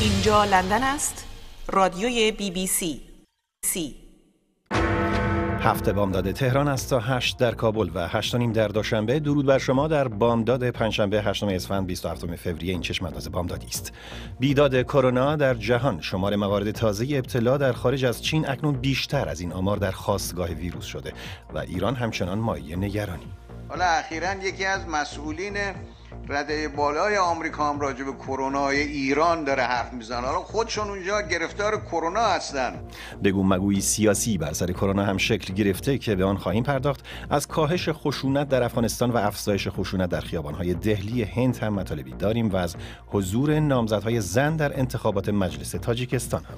اینجا لندن است رادیوی بی بی سی هفته بامداد تهران است تا هشت در کابل و هشت نیم در دوشنبه درود بر شما در بامداد پنجشنبه 8 اسفند 27 فوریه این چشم انداز بامدادی است بیداد کرونا در جهان شمار موارد تازه ابتلا در خارج از چین اکنون بیشتر از این آمار در خاستگاه ویروس شده و ایران همچنان مایه نگرانی حالا اخیرا یکی از مسئولین رده بالای آمریکا هم راجع به کرونا ایران داره حرف میزنه حالا خودشون اونجا گرفتار کرونا هستن بگو مگوی سیاسی بر سر کرونا هم شکل گرفته که به آن خواهیم پرداخت از کاهش خشونت در افغانستان و افزایش خشونت در خیابانهای دهلی هند هم مطالبی داریم و از حضور نامزدهای زن در انتخابات مجلس تاجیکستان هم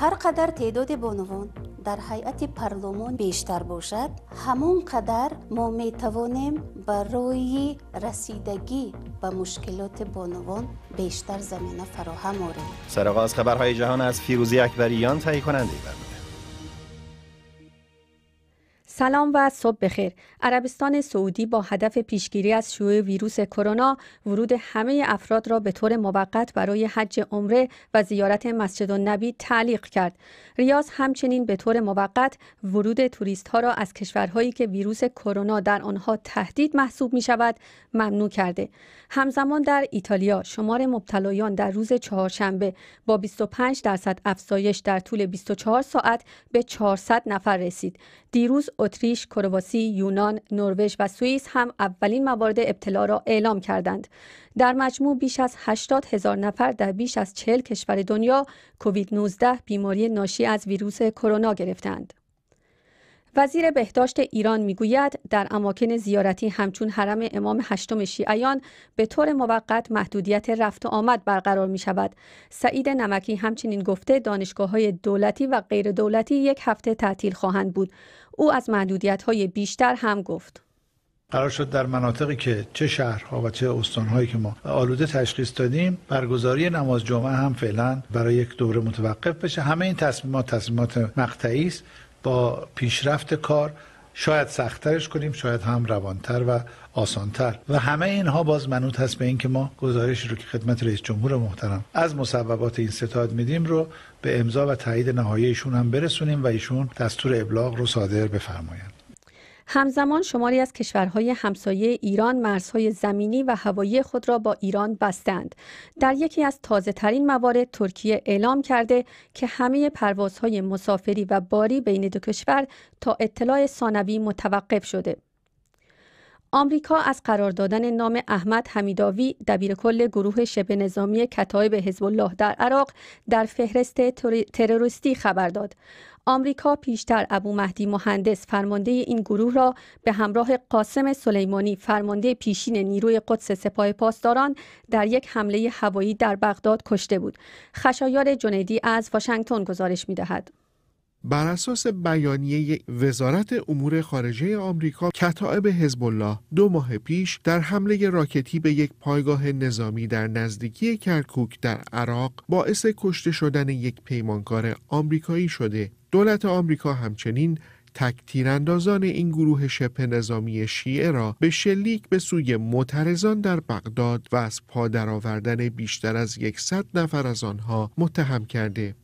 هر قدر تعداد بانوان در حیات پارلمان بیشتر باشد همون قدر ما می توانیم برای رسیدگی به مشکلات بانوان بیشتر زمینه فراهم آوریم سرغاز خبرهای جهان از فیروزی اکبریان تهیه کننده برنامه سلام و صبح بخیر. عربستان سعودی با هدف پیشگیری از شیوع ویروس کرونا ورود همه افراد را به طور موقت برای حج عمره و زیارت مسجد النبی تعلیق کرد. ریاض همچنین به طور موقت ورود توریست ها را از کشورهایی که ویروس کرونا در آنها تهدید محسوب می شود ممنوع کرده. همزمان در ایتالیا شمار مبتلایان در روز چهارشنبه با 25 درصد افزایش در طول 24 ساعت به 400 نفر رسید. دیروز اتریش، کرواسی، یونان، نروژ و سوئیس هم اولین موارد ابتلا را اعلام کردند. در مجموع بیش از 80 هزار نفر در بیش از 40 کشور دنیا کووید 19 بیماری ناشی از ویروس کرونا گرفتند. وزیر بهداشت ایران میگوید در اماکن زیارتی همچون حرم امام هشتم شیعیان به طور موقت محدودیت رفت و آمد برقرار می شود. سعید نمکی همچنین گفته دانشگاه های دولتی و غیر دولتی یک هفته تعطیل خواهند بود. او از محدودیت های بیشتر هم گفت. قرار شد در مناطقی که چه شهرها و چه استانهایی که ما آلوده تشخیص دادیم برگزاری نماز جمعه هم فعلا برای یک دوره متوقف بشه همه این تصمیمات تصمیمات مقطعی است با پیشرفت کار شاید سختترش کنیم شاید هم روانتر و آسانتر و همه اینها باز منوط هست به اینکه ما گزارش رو که خدمت رئیس جمهور محترم از مصوبات این ستاد میدیم رو به امضا و تایید نهایی ایشون هم برسونیم و ایشون دستور ابلاغ رو صادر بفرمایند همزمان شماری از کشورهای همسایه ایران مرزهای زمینی و هوایی خود را با ایران بستند. در یکی از تازه ترین موارد ترکیه اعلام کرده که همه پروازهای مسافری و باری بین دو کشور تا اطلاع ثانوی متوقف شده. آمریکا از قرار دادن نام احمد حمیداوی دبیرکل گروه شبه نظامی کتایب حزب الله در عراق در فهرست تروریستی خبر داد. آمریکا پیشتر ابو مهدی مهندس فرمانده این گروه را به همراه قاسم سلیمانی فرمانده پیشین نیروی قدس سپاه پاسداران در یک حمله هوایی در بغداد کشته بود. خشایار جنیدی از واشنگتن گزارش می‌دهد. بر اساس بیانیه وزارت امور خارجه آمریکا کتائب حزب الله دو ماه پیش در حمله راکتی به یک پایگاه نظامی در نزدیکی کرکوک در عراق باعث کشته شدن یک پیمانکار آمریکایی شده دولت آمریکا همچنین تک تیراندازان این گروه شبه نظامی شیعه را به شلیک به سوی معترضان در بغداد و از پا درآوردن بیشتر از 100 نفر از آنها متهم کرده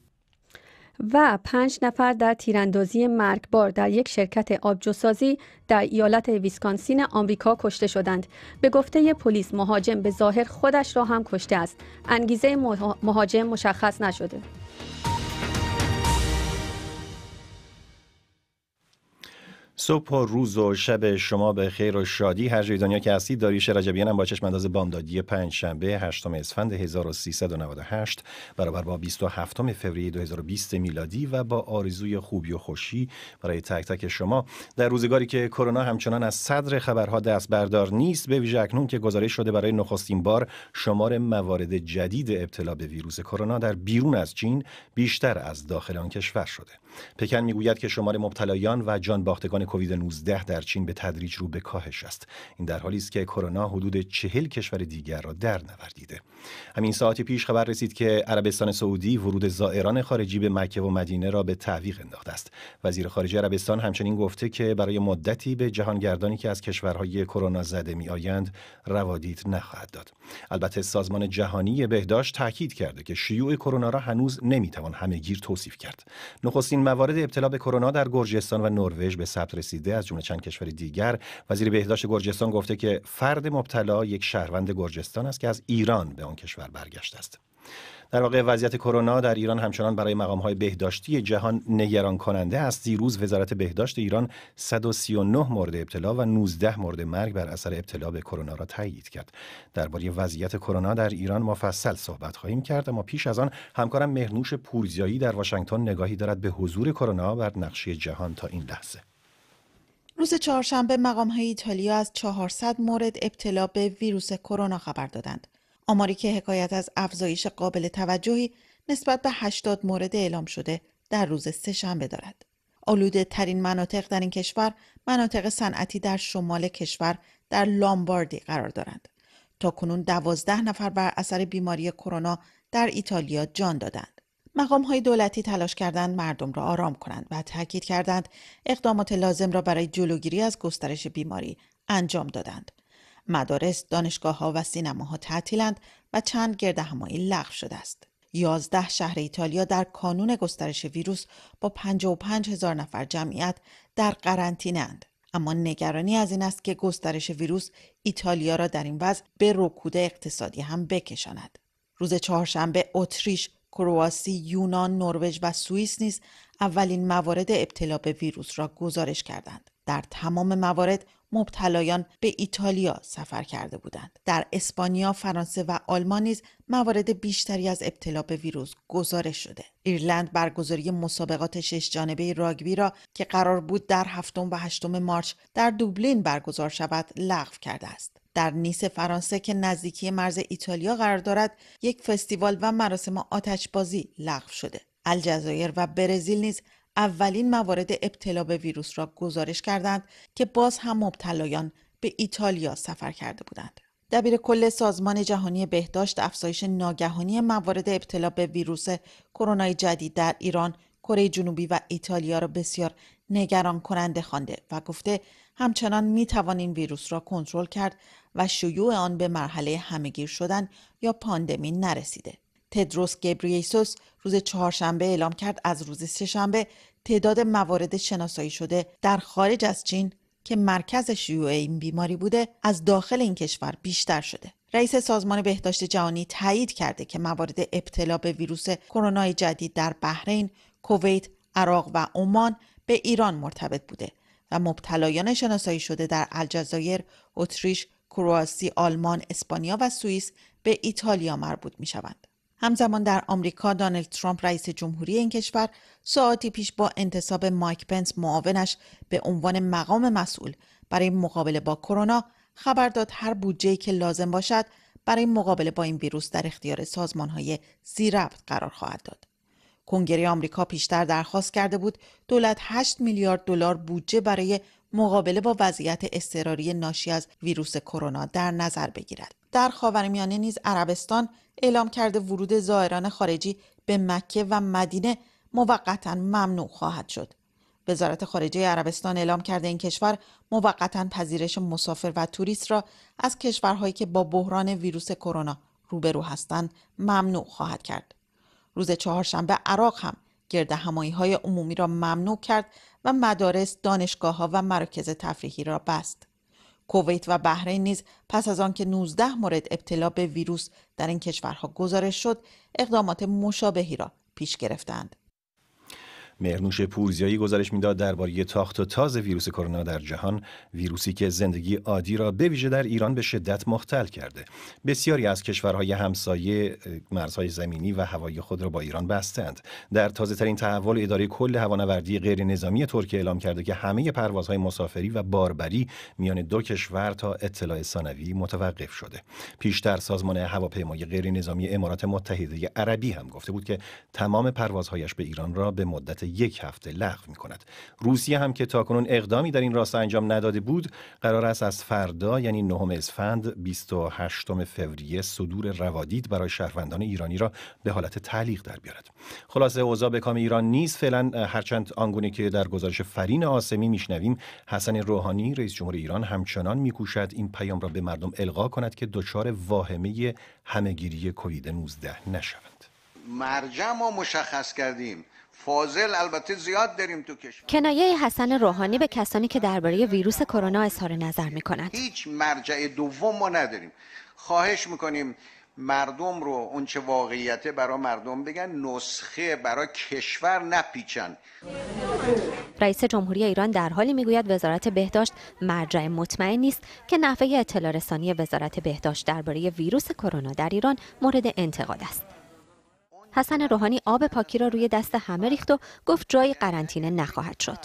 و پنج نفر در تیراندازی مرگبار در یک شرکت آبجوسازی در ایالت ویسکانسین آمریکا کشته شدند به گفته پلیس مهاجم به ظاهر خودش را هم کشته است انگیزه مهاجم مشخص نشده صبح و روز و شب شما به خیر و شادی هر جای دنیا که هستید داریش رجبیان هم با چشم انداز بامدادی پنج شنبه هشتم اسفند 1398 برابر با 27 فوریه 2020 میلادی و با آرزوی خوبی و خوشی برای تک تک شما در روزگاری که کرونا همچنان از صدر خبرها دست بردار نیست به ویژه اکنون که گزارش شده برای نخستین بار شمار موارد جدید ابتلا به ویروس کرونا در بیرون از چین بیشتر از داخل آن کشور شده پکن میگوید که شمار مبتلایان و جان باختگان کووید 19 در چین به تدریج رو به کاهش است این در حالی است که کرونا حدود چهل کشور دیگر را در نوردیده همین ساعتی پیش خبر رسید که عربستان سعودی ورود زائران خارجی به مکه و مدینه را به تعویق انداخته است وزیر خارجه عربستان همچنین گفته که برای مدتی به جهانگردانی که از کشورهای کرونا زده میآیند روادید نخواهد داد البته سازمان جهانی بهداشت تاکید کرده که شیوع کرونا را هنوز نمیتوان گیر توصیف کرد نخستین موارد ابتلا به کرونا در گرجستان و نروژ به ثبت رسیده از جمله چند کشور دیگر وزیر بهداشت گرجستان گفته که فرد مبتلا یک شهروند گرجستان است که از ایران به آن کشور برگشته است در واقع وضعیت کرونا در ایران همچنان برای مقام های بهداشتی جهان نگران کننده است دیروز وزارت بهداشت ایران 139 مورد ابتلا و 19 مورد مرگ بر اثر ابتلا به کرونا را تایید کرد درباره وضعیت کرونا در ایران مفصل صحبت خواهیم کرد اما پیش از آن همکارم مهرنوش پورزیایی در واشنگتن نگاهی دارد به حضور کرونا بر نقشه جهان تا این لحظه روز چهارشنبه مقام ایتالیا از 400 مورد ابتلا به ویروس کرونا خبر دادند. آماری که حکایت از افزایش قابل توجهی نسبت به 80 مورد اعلام شده در روز سهشنبه دارد. آلوده ترین مناطق در این کشور مناطق صنعتی در شمال کشور در لامباردی قرار دارند. تا کنون دوازده نفر بر اثر بیماری کرونا در ایتالیا جان دادند. مقام های دولتی تلاش کردند مردم را آرام کنند و تاکید کردند اقدامات لازم را برای جلوگیری از گسترش بیماری انجام دادند. مدارس، ها و سینماها تعطیلند و چند همایی لغو شده است. 11 شهر ایتالیا در کانون گسترش ویروس با 55 هزار نفر جمعیت در اند اما نگرانی از این است که گسترش ویروس ایتالیا را در این وضع به رکود اقتصادی هم بکشاند. روز چهارشنبه اتریش، کرواسی، یونان، نروژ و سوئیس نیز اولین موارد ابتلا به ویروس را گزارش کردند. در تمام موارد مبتلایان به ایتالیا سفر کرده بودند در اسپانیا فرانسه و آلمان نیز موارد بیشتری از ابتلا به ویروس گزارش شده ایرلند برگزاری مسابقات شش جانبه راگبی را که قرار بود در هفتم و هشتم مارچ در دوبلین برگزار شود لغو کرده است در نیس فرانسه که نزدیکی مرز ایتالیا قرار دارد یک فستیوال و مراسم آتشبازی لغو شده الجزایر و برزیل نیز اولین موارد ابتلا به ویروس را گزارش کردند که باز هم مبتلایان به ایتالیا سفر کرده بودند. دبیر کل سازمان جهانی بهداشت افزایش ناگهانی موارد ابتلا به ویروس کرونا جدید در ایران، کره جنوبی و ایتالیا را بسیار نگران کننده خوانده و گفته همچنان می توان این ویروس را کنترل کرد و شیوع آن به مرحله همگیر شدن یا پاندمی نرسیده. تدروس گبریسوس روز چهارشنبه اعلام کرد از روز سهشنبه تعداد موارد شناسایی شده در خارج از چین که مرکز شیوع این بیماری بوده از داخل این کشور بیشتر شده رئیس سازمان بهداشت جهانی تایید کرده که موارد ابتلا به ویروس کرونا جدید در بحرین، کویت، عراق و عمان به ایران مرتبط بوده و مبتلایان شناسایی شده در الجزایر، اتریش، کرواسی، آلمان، اسپانیا و سوئیس به ایتالیا مربوط می شوند. همزمان در آمریکا دانلد ترامپ رئیس جمهوری این کشور ساعتی پیش با انتصاب مایک پنس معاونش به عنوان مقام مسئول برای مقابله با کرونا خبر داد هر بودجه که لازم باشد برای مقابله با این ویروس در اختیار سازمان‌های زیربط قرار خواهد داد. کنگره آمریکا پیشتر درخواست کرده بود دولت 8 میلیارد دلار بودجه برای مقابله با وضعیت اضطراری ناشی از ویروس کرونا در نظر بگیرد. در خاورمیانه نیز عربستان اعلام کرده ورود زائران خارجی به مکه و مدینه موقتا ممنوع خواهد شد وزارت خارجه عربستان اعلام کرده این کشور موقتا پذیرش مسافر و توریست را از کشورهایی که با بحران ویروس کرونا روبرو هستند ممنوع خواهد کرد روز چهارشنبه عراق هم گرد همایی های عمومی را ممنوع کرد و مدارس، دانشگاه ها و مراکز تفریحی را بست. کویت و بحرین نیز پس از آنکه 19 مورد ابتلا به ویروس در این کشورها گزارش شد اقدامات مشابهی را پیش گرفتند مهرنوش پورزیایی گزارش میداد درباره تاخت و تاز ویروس کرونا در جهان ویروسی که زندگی عادی را ویژه در ایران به شدت مختل کرده بسیاری از کشورهای همسایه مرزهای زمینی و هوایی خود را با ایران بستند در تازه ترین تحول اداره کل هوانوردی غیر نظامی ترکیه اعلام کرده که همه پروازهای مسافری و باربری میان دو کشور تا اطلاع ثانوی متوقف شده پیشتر سازمان هواپیمایی غیر نظامی امارات متحده عربی هم گفته بود که تمام پروازهایش به ایران را به مدت یک هفته لغو می کند. روسیه هم که تاکنون اقدامی در این راستا انجام نداده بود قرار است از فردا یعنی نهم اسفند 28 فوریه صدور روادید برای شهروندان ایرانی را به حالت تعلیق در بیارد خلاصه اوضاع به کام ایران نیست فعلا هرچند آنگونه که در گزارش فرین آسمی میشنویم حسن روحانی رئیس جمهور ایران همچنان میکوشد این پیام را به مردم القا کند که دچار واهمه همهگیری کووید 19 نشوند مرجع مشخص کردیم فاضل البته زیاد داریم تو کشور کنایه حسن روحانی به کسانی که درباره ویروس کرونا اظهار نظر می هیچ مرجع دوم ما نداریم خواهش میکنیم مردم رو اونچه واقعیته برای مردم بگن نسخه برای کشور نپیچن رئیس جمهوری ایران در حالی میگوید وزارت بهداشت مرجع مطمئن نیست که نحوه اطلاع رسانی وزارت بهداشت درباره ویروس کرونا در ایران مورد انتقاد است حسن روحانی آب پاکی را روی دست همه ریخت و گفت جای قرنطینه نخواهد شد.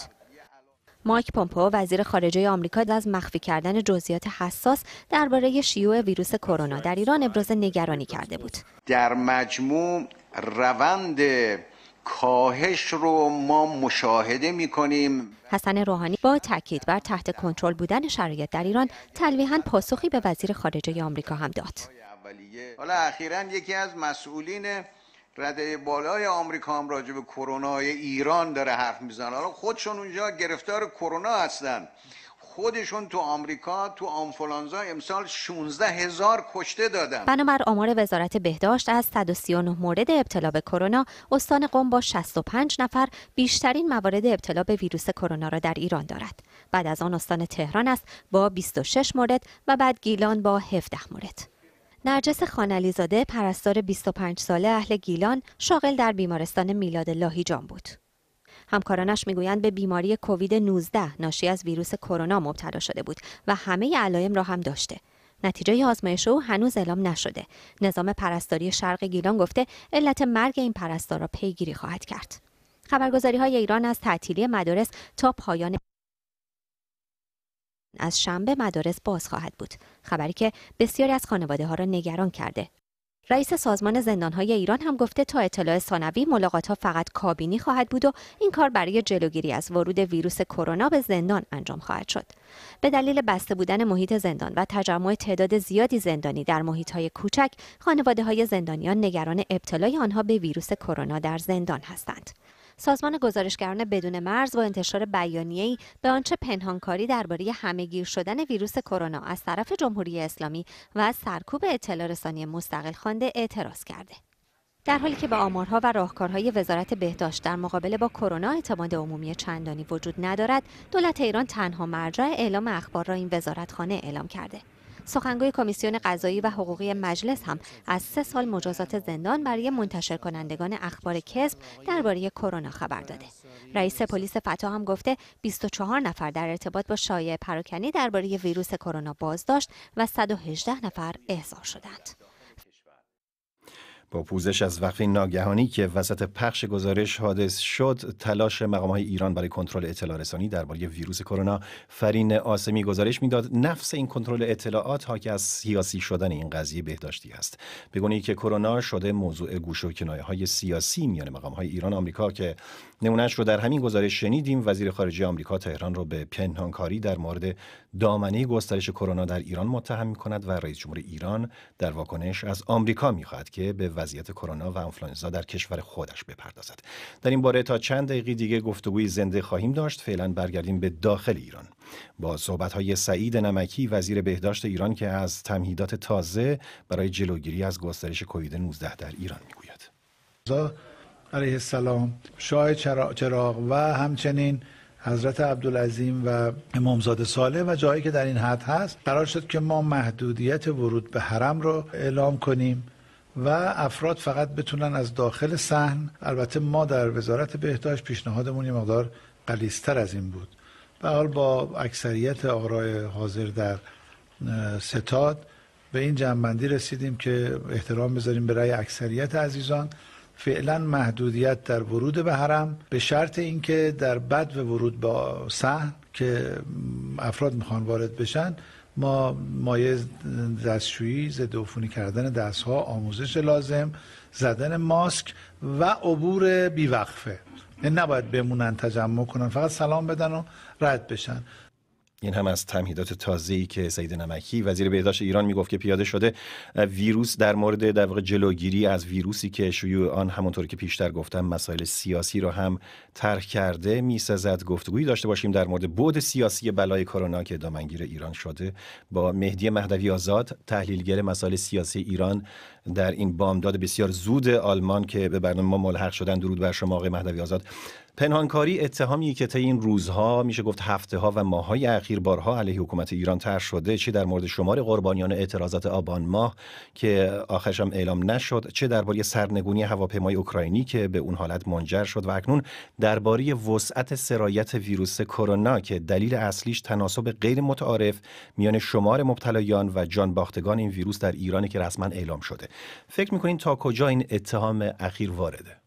مایک پومپو وزیر خارجه آمریکا از مخفی کردن جزئیات حساس درباره شیوع ویروس کرونا در ایران ابراز نگرانی کرده بود. در مجموع روند کاهش رو ما مشاهده می کنیم. حسن روحانی با تاکید بر تحت کنترل بودن شرایط در ایران تلویحا پاسخی به وزیر خارجه آمریکا هم داد. حالا اخیرا یکی از مسئولین رده بالای آمریکا هم راجع به کرونا ایران داره حرف میزنه حالا خودشون اونجا گرفتار کرونا هستن خودشون تو آمریکا تو آنفولانزا امسال 16 هزار کشته دادن بنابر آمار وزارت بهداشت از 139 مورد ابتلا به کرونا استان قم با 65 نفر بیشترین موارد ابتلا به ویروس کرونا را در ایران دارد بعد از آن استان تهران است با 26 مورد و بعد گیلان با 17 مورد نرجس خانعلیزاده پرستار 25 ساله اهل گیلان شاغل در بیمارستان میلاد لاهیجان بود. همکارانش میگویند به بیماری کووید 19 ناشی از ویروس کرونا مبتلا شده بود و همه علائم را هم داشته. نتیجه آزمایش او هنوز اعلام نشده. نظام پرستاری شرق گیلان گفته علت مرگ این پرستار را پیگیری خواهد کرد. خبرگزاری های ایران از تعطیلی مدارس تا پایان از شنبه مدارس باز خواهد بود خبری که بسیاری از خانواده ها را نگران کرده رئیس سازمان زندان های ایران هم گفته تا اطلاع ثانوی ملاقات ها فقط کابینی خواهد بود و این کار برای جلوگیری از ورود ویروس کرونا به زندان انجام خواهد شد. به دلیل بسته بودن محیط زندان و تجمع تعداد زیادی زندانی در محیط های کوچک، خانواده های زندانیان نگران ابتلای آنها به ویروس کرونا در زندان هستند. سازمان گزارشگران بدون مرز با انتشار بیانیه‌ای به آنچه پنهانکاری درباره همهگیر شدن ویروس کرونا از طرف جمهوری اسلامی و از سرکوب اطلاع رسانی مستقل خوانده اعتراض کرده. در حالی که به آمارها و راهکارهای وزارت بهداشت در مقابله با کرونا اعتماد عمومی چندانی وجود ندارد، دولت ایران تنها مرجع اعلام اخبار را این وزارتخانه اعلام کرده. سخنگوی کمیسیون قضایی و حقوقی مجلس هم از سه سال مجازات زندان برای منتشر کنندگان اخبار کسب درباره کرونا خبر داده. رئیس پلیس فتا هم گفته 24 نفر در ارتباط با شایع پراکنی درباره ویروس کرونا بازداشت و 118 نفر احضار شدند. با پوزش از وقتی ناگهانی که وسط پخش گزارش حادث شد تلاش مقام های ایران برای کنترل اطلاع رسانی درباره ویروس کرونا فرین آسمی گزارش میداد نفس این کنترل اطلاعات ها که از سیاسی شدن این قضیه بهداشتی است بگونی که کرونا شده موضوع گوش و کنایه های سیاسی میان مقام های ایران و آمریکا که نمونهش رو در همین گزارش شنیدیم وزیر خارجه آمریکا تهران رو به پنهانکاری در مورد دامنه گسترش کرونا در ایران متهم می کند و رئیس جمهور ایران در واکنش از آمریکا میخواهد که به وضعیت کرونا و آنفلانزا در کشور خودش بپردازد در این باره تا چند دقیقه دیگه گفتگوی زنده خواهیم داشت فعلا برگردیم به داخل ایران با صحبت های سعید نمکی وزیر بهداشت ایران که از تمهیدات تازه برای جلوگیری از گسترش کووید 19 در ایران میگوید علیه السلام شاه چراغ و همچنین حضرت عبدالعظیم و امامزاده ساله و جایی که در این حد هست قرار شد که ما محدودیت ورود به حرم را اعلام کنیم و افراد فقط بتونن از داخل صحن البته ما در وزارت بهداشت پیشنهادمون یه مقدار قلیستر از این بود به حال با اکثریت آرای حاضر در ستاد به این جنبندی رسیدیم که احترام بذاریم برای اکثریت عزیزان فعلا محدودیت در ورود به حرم به شرط اینکه در بد و ورود به صحن که افراد میخوان وارد بشن ما مایه دستشویی ضد عفونی کردن دستها آموزش لازم زدن ماسک و عبور بیوقفه یعنی نباید بمونن تجمع کنن فقط سلام بدن و رد بشن این هم از تمهیدات تازه‌ای که سید نمکی وزیر بهداشت ایران میگفت که پیاده شده ویروس در مورد در واقع جلوگیری از ویروسی که شیوع آن همونطور که پیشتر گفتم مسائل سیاسی را هم طرح کرده میسازد گفتگویی داشته باشیم در مورد بعد سیاسی بلای کرونا که دامنگیر ایران شده با مهدی مهدوی آزاد تحلیلگر مسائل سیاسی ایران در این بامداد بسیار زود آلمان که به برنامه ما ملحق شدن درود بر شما آقای مهدوی آزاد پنهانکاری اتهامی که طی این روزها میشه گفت هفته ها و ماه های اخیر بارها علیه حکومت ایران طرح شده چه در مورد شمار قربانیان اعتراضات آبان ماه که آخرش هم اعلام نشد چه درباره سرنگونی هواپیمای اوکراینی که به اون حالت منجر شد و اکنون درباره وسعت سرایت ویروس کرونا که دلیل اصلیش تناسب غیر متعارف میان شمار مبتلایان و جان باختگان این ویروس در ایران که رسما اعلام شده فکر میکنین تا کجا این اتهام اخیر وارده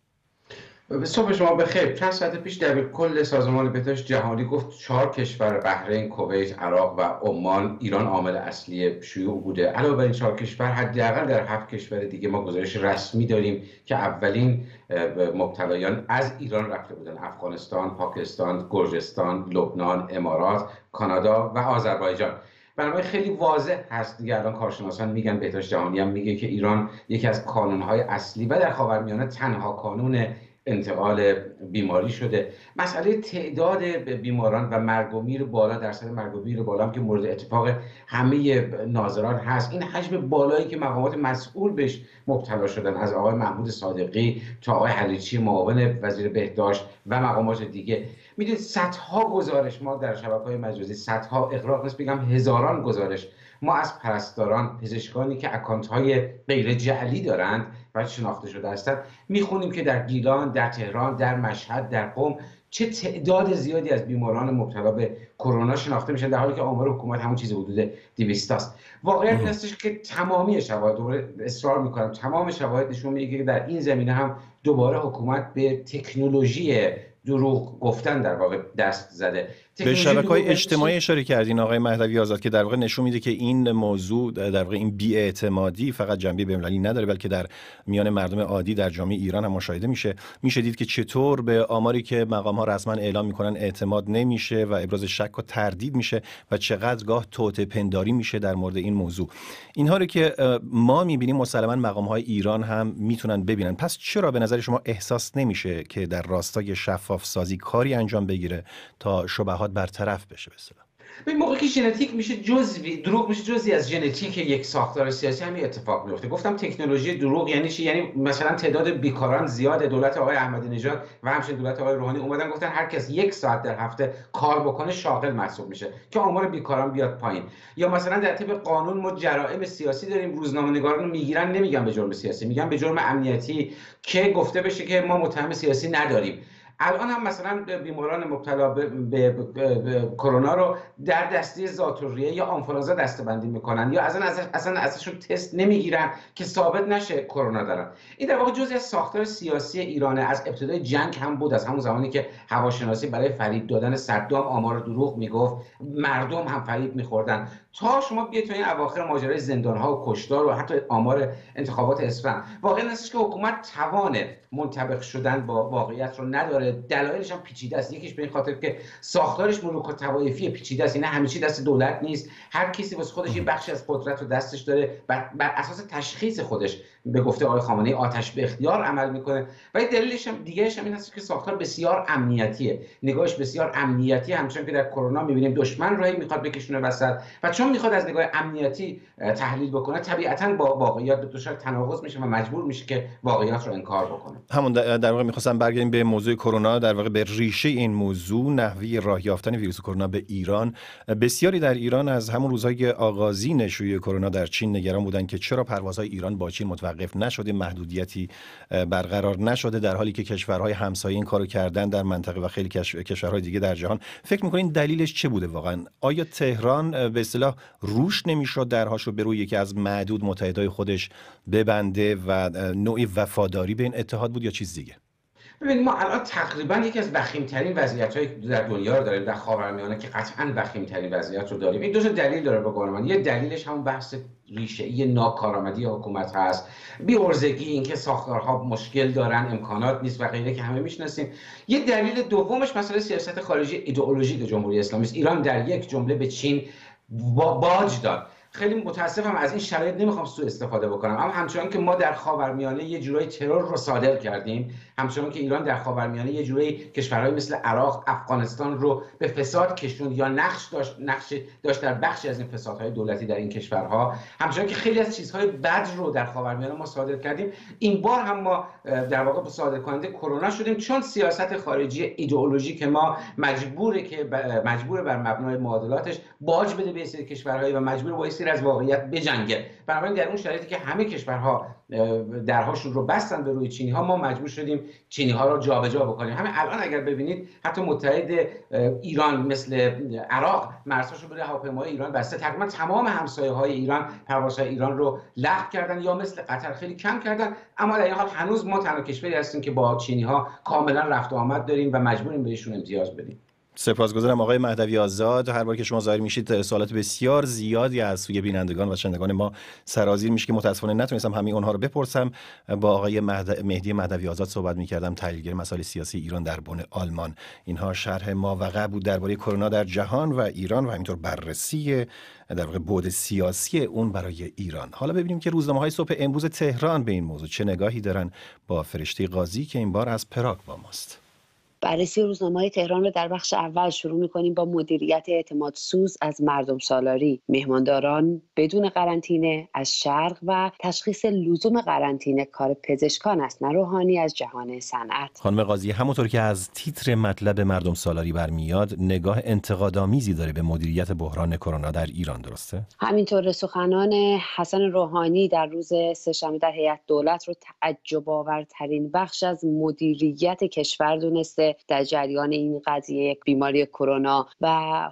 صبح شما بخیر چند ساعت پیش در کل سازمان بهداشت جهانی گفت چهار کشور بحرین کویت عراق و عمان ایران عامل اصلی شیوع بوده علاوه بر این چهار کشور حداقل در هفت کشور دیگه ما گزارش رسمی داریم که اولین مبتلایان از ایران رفته بودن افغانستان پاکستان گرجستان لبنان امارات کانادا و آذربایجان برنامه خیلی واضح هست دیگه الان کارشناسان میگن بهداشت جهانی هم میگه که ایران یکی از کانونهای اصلی و در خاورمیانه تنها کانون انتقال بیماری شده مسئله تعداد بیماران و مرگ و میر بالا درصد مرگ و میر بالا هم که مورد اتفاق همه ناظران هست این حجم بالایی که مقامات مسئول بهش مبتلا شدن از آقای محمود صادقی تا آقای حلیچی معاون وزیر بهداشت و مقامات دیگه میدونید صدها گزارش ما در شبکه های مجازی صدها اقراق نیست بگم هزاران گزارش ما از پرستاران پزشکانی که اکانت های غیر جعلی دارند و شناخته شده هستند میخونیم که در گیلان در تهران در مشهد در قم چه تعداد زیادی از بیماران مبتلا به کرونا شناخته میشن در حالی که آمار حکومت همون چیز حدود 200 است واقعیت هستش که تمامی شواهد دوباره اصرار میکنم تمام شواهد نشون میده که در این زمینه هم دوباره حکومت به تکنولوژی دروغ گفتن در واقع دست زده به شبکه های اجتماعی اشاره کردین آقای مهدوی آزاد که در واقع نشون میده که این موضوع در واقع این بیاعتمادی فقط جنبه بین‌المللی نداره بلکه در میان مردم عادی در جامعه ایران هم مشاهده میشه میشه دید که چطور به آماری که مقام ها رسما اعلام میکنن اعتماد نمیشه و ابراز شک و تردید میشه و چقدر گاه توت پنداری میشه در مورد این موضوع اینها رو که ما میبینیم مسلما مقام های ایران هم میتونن ببینن پس چرا به نظر شما احساس نمیشه که در راستای شفاف سازی کاری انجام بگیره تا شبهات میخواد برطرف بشه به موقع که ژنتیک میشه جزوی دروغ میشه جزوی از ژنتیک یک ساختار سیاسی هم اتفاق میفته گفتم تکنولوژی دروغ یعنی چی یعنی مثلا تعداد بیکاران زیاد دولت آقای احمدی نژاد و همچنین دولت آقای روحانی اومدن گفتن هر کس یک ساعت در هفته کار بکنه شاغل محسوب میشه که آمار بیکاران بیاد پایین یا مثلا در طب قانون ما جرائم سیاسی داریم روزنامه‌نگاران رو میگیرن نمیگن به جرم سیاسی میگن به جرم امنیتی که گفته بشه که ما متهم سیاسی نداریم الان هم مثلا بیماران مبتلا به کرونا رو در دسته زاتوریه یا آنفولانزا دستبندی میکنن یا اصلا اصلا ازشون تست نمیگیرن که ثابت نشه کرونا دارن این در واقع جزء ساختار سیاسی ایرانه از ابتدای جنگ هم بود از همون زمانی که هواشناسی برای فریب دادن صدام آمار دروغ میگفت مردم هم فریب میخوردن تا شما بیاید تو این اواخر ماجرای زندان ها و کشدار و حتی آمار انتخابات اسفند واقعا نیست که حکومت توان منطبق شدن با واقعیت رو نداره دلایلش هم پیچیده است یکیش به این خاطر که ساختارش ملوک توایفی پیچیده است نه یعنی چی دست دولت نیست هر کسی واسه خودش یه بخشی از قدرت رو دستش داره بر, بر اساس تشخیص خودش به گفته آقای خامنه‌ای آتش به اختیار عمل میکنه و دلیلش هم دیگهش این هست که ساختار بسیار امنیتیه نگاهش بسیار امنیتی همچون که در کرونا میبینیم دشمن راهی میخواد بکشونه وسط و چون میخواد از نگاه امنیتی تحلیل بکنه طبیعتا با واقعیات به دچار تناقض میشه و مجبور میشه که واقعیت رو انکار بکنه همون در واقع میخواستم برگردیم به موضوع کرونا در واقع به ریشه این موضوع نحوی راه یافتن ویروس کرونا به ایران بسیاری در ایران از همون روزهای آغازی نشوی کرونا در چین نگران بودند که چرا پروازهای ایران با چین متوقف نشده محدودیتی برقرار نشده در حالی که کشورهای همسایه این کارو کردن در منطقه و خیلی کشورهای دیگه در جهان فکر میکنین دلیلش چه بوده واقعا آیا تهران به اصطلاح روش نمیشد درهاشو به روی یکی از معدود متحدای خودش ببنده و نوعی وفاداری به این اتحاد بود یا چیز دیگه ببین ما الان تقریبا یکی از وخیمترین وضعیت های در دنیا رو داریم در خاورمیانه که قطعا وخیمترین وضعیت رو داریم این دو دلیل داره به من یه دلیلش همون بحث ریشه ای ناکارآمدی حکومت هست بی ارزگی اینکه ساختارها مشکل دارن امکانات نیست و غیره که همه میشناسیم یه دلیل دومش مسئله سیاست خارجی ایدئولوژی جمهوری اسلامی ایران در یک جمله به چین Bağcı'dan. خیلی متاسفم از این شرایط نمیخوام سوء استفاده بکنم اما همچنان که ما در خاورمیانه یه جورایی ترور رو صادر کردیم همچنان که ایران در خاورمیانه یه جورایی کشورهای مثل عراق افغانستان رو به فساد کشوند یا نقش داشت نقش داشت در بخشی از این فسادهای دولتی در این کشورها همچنان که خیلی از چیزهای بد رو در خاورمیانه ما صادر کردیم این بار هم ما در واقع صادر کننده کرونا شدیم چون سیاست خارجی ایدئولوژی که ما مجبوره که مجبور بر مبنای معادلاتش باج بده به کشورهای و مجبور از واقعیت بجنگه بنابراین در اون شرایطی که همه کشورها درهاشون رو بستن به روی چینی ها ما مجبور شدیم چینی ها رو جابجا جا بکنیم همین الان اگر ببینید حتی متحد ایران مثل عراق مرزهاش رو به هواپیمای ایران بسته تقریبا تمام همسایه های ایران پروازهای ایران رو لغو کردن یا مثل قطر خیلی کم کردن اما در این حال هنوز ما تنها کشوری هستیم که با چینی ها کاملا رفت و آمد داریم و مجبوریم بهشون امتیاز بدیم سپاسگزارم آقای مهدوی آزاد هر بار که شما ظاهر میشید سوالات بسیار زیادی از سوی بینندگان و شنوندگان ما سرازیر میشه که متاسفانه نتونستم همه اونها رو بپرسم با آقای مهد... مهدی مهدوی آزاد صحبت میکردم تحلیلگر مسائل سیاسی ایران در بن آلمان اینها شرح ما وقع بود درباره کرونا در جهان و ایران و همینطور بررسی در واقع بعد سیاسی اون برای ایران حالا ببینیم که روزنامه های صبح امروز تهران به این موضوع چه نگاهی دارن با فرشته قاضی که این بار از پراگ با ماست بررسی روزنامه های تهران رو در بخش اول شروع میکنیم با مدیریت اعتماد سوز از مردم سالاری مهمانداران بدون قرنطینه از شرق و تشخیص لزوم قرنطینه کار پزشکان است نه روحانی از جهان صنعت خانم قاضی همونطور که از تیتر مطلب مردم سالاری برمیاد نگاه انتقادآمیزی داره به مدیریت بحران کرونا در ایران درسته همینطور سخنان حسن روحانی در روز سهشنبه در هیئت دولت رو تعجب آورترین بخش از مدیریت کشور دونسته در جریان این قضیه بیماری کرونا و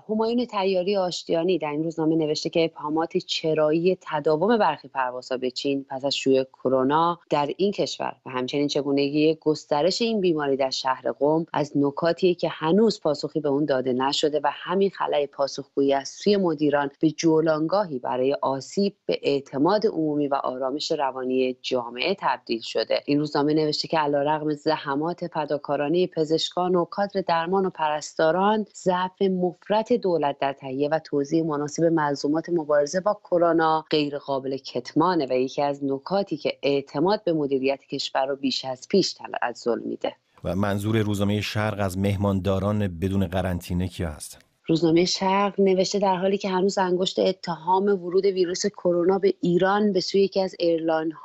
همایون تیاری آشتیانی در این روزنامه نوشته که ابهامات چرایی تداوم برخی پروازها به چین پس از شیوع کرونا در این کشور و همچنین چگونگی گسترش این بیماری در شهر قم از نکاتی که هنوز پاسخی به اون داده نشده و همین خلای پاسخگویی از سوی مدیران به جولانگاهی برای آسیب به اعتماد عمومی و آرامش روانی جامعه تبدیل شده این روزنامه نوشته که علیرغم زحمات فداکارانه پزشک پزشکان و کادر درمان و پرستاران ضعف مفرت دولت در تهیه و توضیح مناسب ملزومات مبارزه با کرونا غیر قابل کتمانه و یکی از نکاتی که اعتماد به مدیریت کشور رو بیش از پیش ظلم میده و منظور روزنامه شرق از مهمانداران بدون قرنطینه کیا هستند روزنامه شرق نوشته در حالی که هنوز انگشت اتهام ورود ویروس کرونا به ایران به سوی یکی از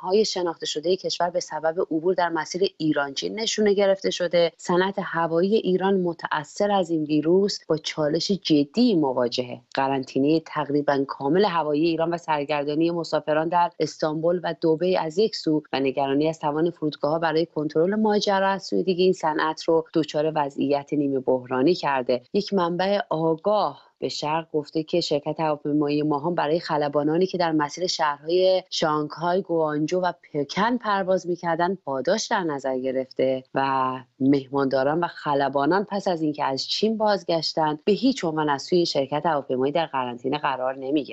های شناخته شده کشور به سبب عبور در مسیر ایران چین نشونه گرفته شده صنعت هوایی ایران متأثر از این ویروس با چالش جدی مواجهه قرنطینه تقریبا کامل هوایی ایران و سرگردانی مسافران در استانبول و دبی از یک سو و نگرانی از توان فرودگاه‌ها برای کنترل ماجرا از سوی دیگه این صنعت رو دچار وضعیت نیمه بحرانی کرده یک منبع 不过。به شرق گفته که شرکت هواپیمایی ماهان برای خلبانانی که در مسیر شهرهای شانگهای گوانجو و پکن پرواز میکردن پاداش در نظر گرفته و مهمانداران و خلبانان پس از اینکه از چین بازگشتند به هیچ عنوان از سوی شرکت هواپیمایی در قرنطینه قرار نمی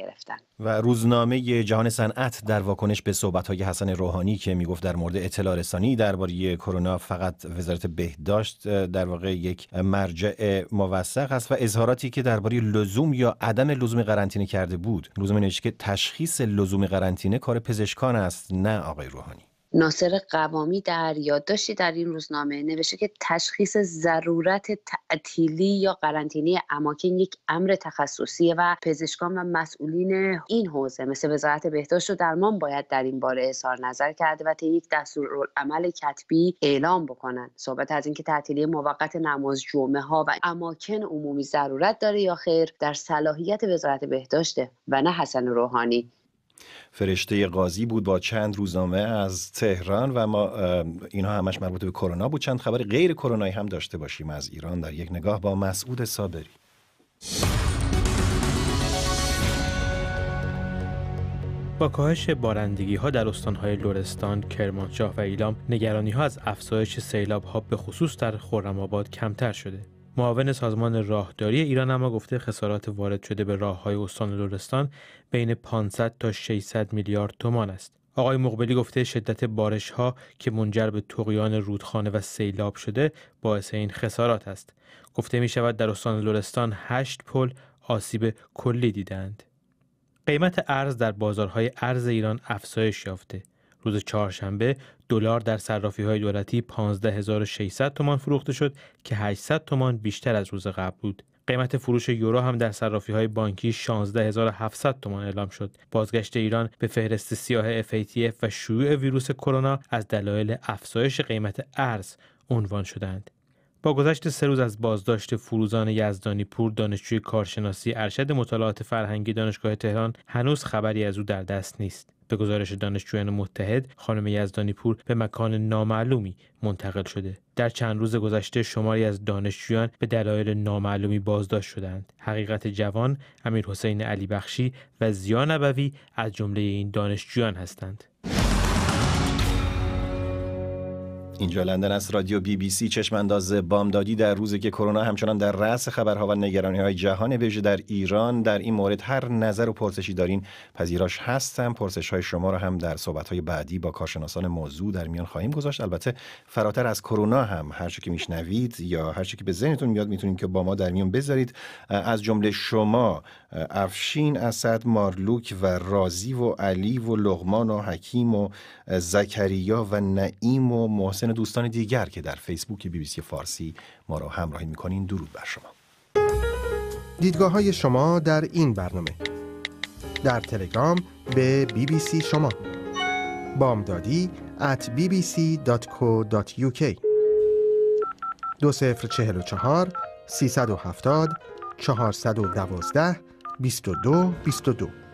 و روزنامه جهان صنعت در واکنش به صحبت‌های حسن روحانی که میگفت در مورد اطلاع رسانی درباره کرونا فقط وزارت بهداشت در واقع یک مرجع موثق است و اظهاراتی که درباره لزوم یا عدم لزوم قرنطینه کرده بود لزوم که تشخیص لزوم قرنطینه کار پزشکان است نه آقای روحانی ناصر قوامی در یادداشتی در این روزنامه نوشته که تشخیص ضرورت تعطیلی یا قرنطینه اماکن یک امر تخصصی و پزشکان و مسئولین این حوزه مثل وزارت بهداشت و درمان باید در این باره اظهار نظر کرده و طی یک دستورالعمل کتبی اعلام بکنند صحبت از اینکه تعطیلی موقت نماز جمعه ها و اماکن عمومی ضرورت داره یا خیر در صلاحیت وزارت بهداشته و نه حسن روحانی فرشته قاضی بود با چند روزنامه از تهران و ما اینها همش مربوط به کرونا بود چند خبر غیر کرونایی هم داشته باشیم از ایران در یک نگاه با مسعود صابری با کاهش بارندگی ها در های لرستان، کرمانشاه و ایلام، نگرانی ها از افزایش سیلاب ها به خصوص در خرم آباد کمتر شده. معاون سازمان راهداری ایران اما گفته خسارات وارد شده به های استان لرستان بین 500 تا 600 میلیارد تومان است. آقای مقبلی گفته شدت بارش ها که منجر به تقیان رودخانه و سیلاب شده باعث این خسارات است. گفته می شود در استان لرستان 8 پل آسیب کلی دیدند. قیمت ارز در بازارهای ارز ایران افزایش یافته. روز چهارشنبه دلار در صرافی های دولتی 15600 تومان فروخته شد که 800 تومان بیشتر از روز قبل بود. قیمت فروش یورو هم در صرافی های بانکی 16700 تومان اعلام شد. بازگشت ایران به فهرست سیاه FATF و شیوع ویروس کرونا از دلایل افزایش قیمت ارز عنوان شدند. با گذشت سه روز از بازداشت فروزان یزدانی پور دانشجوی کارشناسی ارشد مطالعات فرهنگی دانشگاه تهران هنوز خبری از او در دست نیست. به گزارش دانشجویان متحد خانم یزدانی پور به مکان نامعلومی منتقل شده در چند روز گذشته شماری از دانشجویان به دلایل نامعلومی بازداشت شدند حقیقت جوان امیر حسین علی بخشی و زیان نبوی از جمله این دانشجویان هستند اینجا لندن است رادیو بی بی سی چشم انداز بامدادی در روزی که کرونا همچنان در رأس خبرها و نگرانی های جهان ویژه در ایران در این مورد هر نظر و پرسشی دارین پذیراش هستم پرسش های شما را هم در صحبت های بعدی با کارشناسان موضوع در میان خواهیم گذاشت البته فراتر از کرونا هم هر که میشنوید یا هر که به ذهنتون میاد میتونید که با ما در میان بذارید از جمله شما افشین، اسد، مارلوک و رازی و علی و لغمان و حکیم و زکریا و نعیم و محسن دوستان دیگر که در فیسبوک بی بی سی فارسی ما را همراهی میکنین درود بر شما دیدگاه های شما در این برنامه در تلگرام به بی بی سی شما بامدادی at bbc.co.uk دو سفر چهل و چهار سی سد و هفتاد سد و دوازده 22 22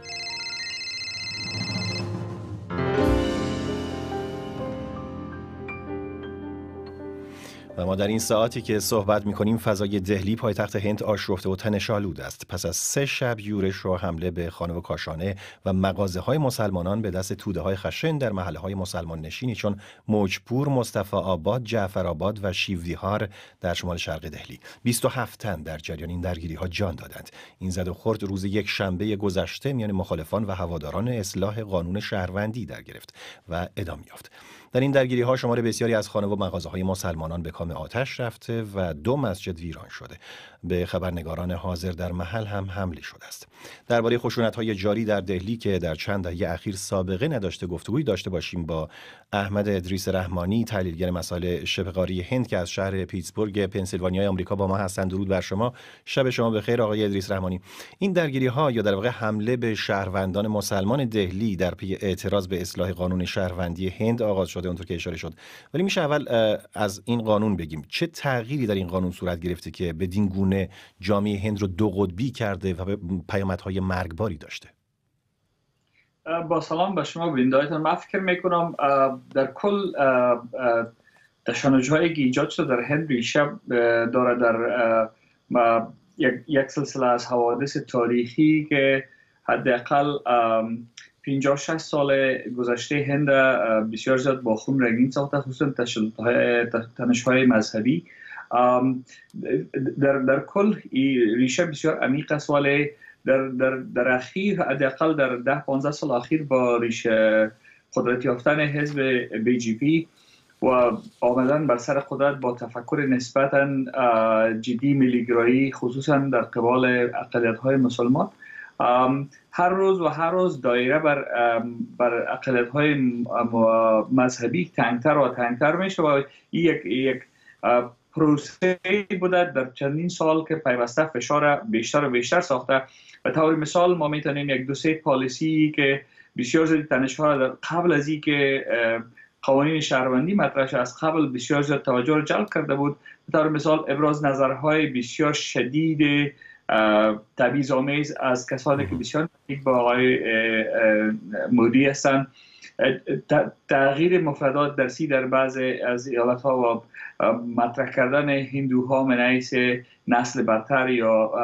ما در این ساعتی که صحبت می کنیم فضای دهلی پایتخت هند آشفته و تنشالود است پس از سه شب یورش و حمله به خانه و کاشانه و مغازه های مسلمانان به دست توده های خشن در محله های مسلمان نشینی چون موجپور، مصطفی آباد، جعفر آباد و شیویهار در شمال شرق دهلی 27 تن در جریان این درگیری ها جان دادند این زد و خورد روز یک شنبه گذشته میان مخالفان و هواداران اصلاح قانون شهروندی در گرفت و ادامه یافت در این درگیری ها شمار بسیاری از خانه و مغازه های مسلمانان به کام آتش رفته و دو مسجد ویران شده به خبرنگاران حاضر در محل هم حمله شده است درباره خشونت های جاری در دهلی که در چند دهه اخیر سابقه نداشته گفتگویی داشته باشیم با احمد ادریس رحمانی تحلیلگر مسائل شبهقاری هند که از شهر پیتسبورگ پنسیلوانیا آمریکا با ما هستند درود بر شما شب شما بخیر آقای ادریس رحمانی این درگیری ها یا در واقع حمله به شهروندان مسلمان دهلی در پی اعتراض به اصلاح قانون شهروندی هند آغاز شده اونطور که اشاره شد ولی میشه اول از این قانون بگیم چه تغییری در این قانون صورت گرفته که بدین چگونه جامعه هند رو دو قطبی کرده و پیامدهای مرگباری داشته با سلام به شما بیندایتان من فکر میکنم در کل تشانجه هایی که ایجاد شده در هند ریشه داره در یک سلسله از حوادث تاریخی که حداقل 50 60 سال گذشته هند بسیار زیاد با خون رنگین ساخته خصوصا تنش های مذهبی در, در کل ای ریشه بسیار عمیق است ولی در, در, در اخیر حداقل در ده 15 سال اخیر با ریشه قدرت یافتن حزب بی جی پی و آمدن بر سر قدرت با تفکر نسبتا جدی ملیگرایی خصوصا در قبال اقلیت های مسلمان هر روز و هر روز دایره بر, بر اقلیت های مذهبی تنگتر و تنگتر میشه و یک, یک پروسه بوده در چندین سال که پیوسته فشار بیشتر و بیشتر ساخته به طور مثال ما میتونیم یک دو سه پالیسی که بسیار زیاد ها در قبل از که قوانین شهروندی مطرح از قبل بسیار زیاد توجه را جلب کرده بود به طور مثال ابراز نظرهای بسیار شدید تبیز آمیز از کسانی که بسیار نزدیک با آقای مودی هستند تغییر مفردات درسی در بعض از ایالت ها و مطرح کردن هندوها من نسل برتر یا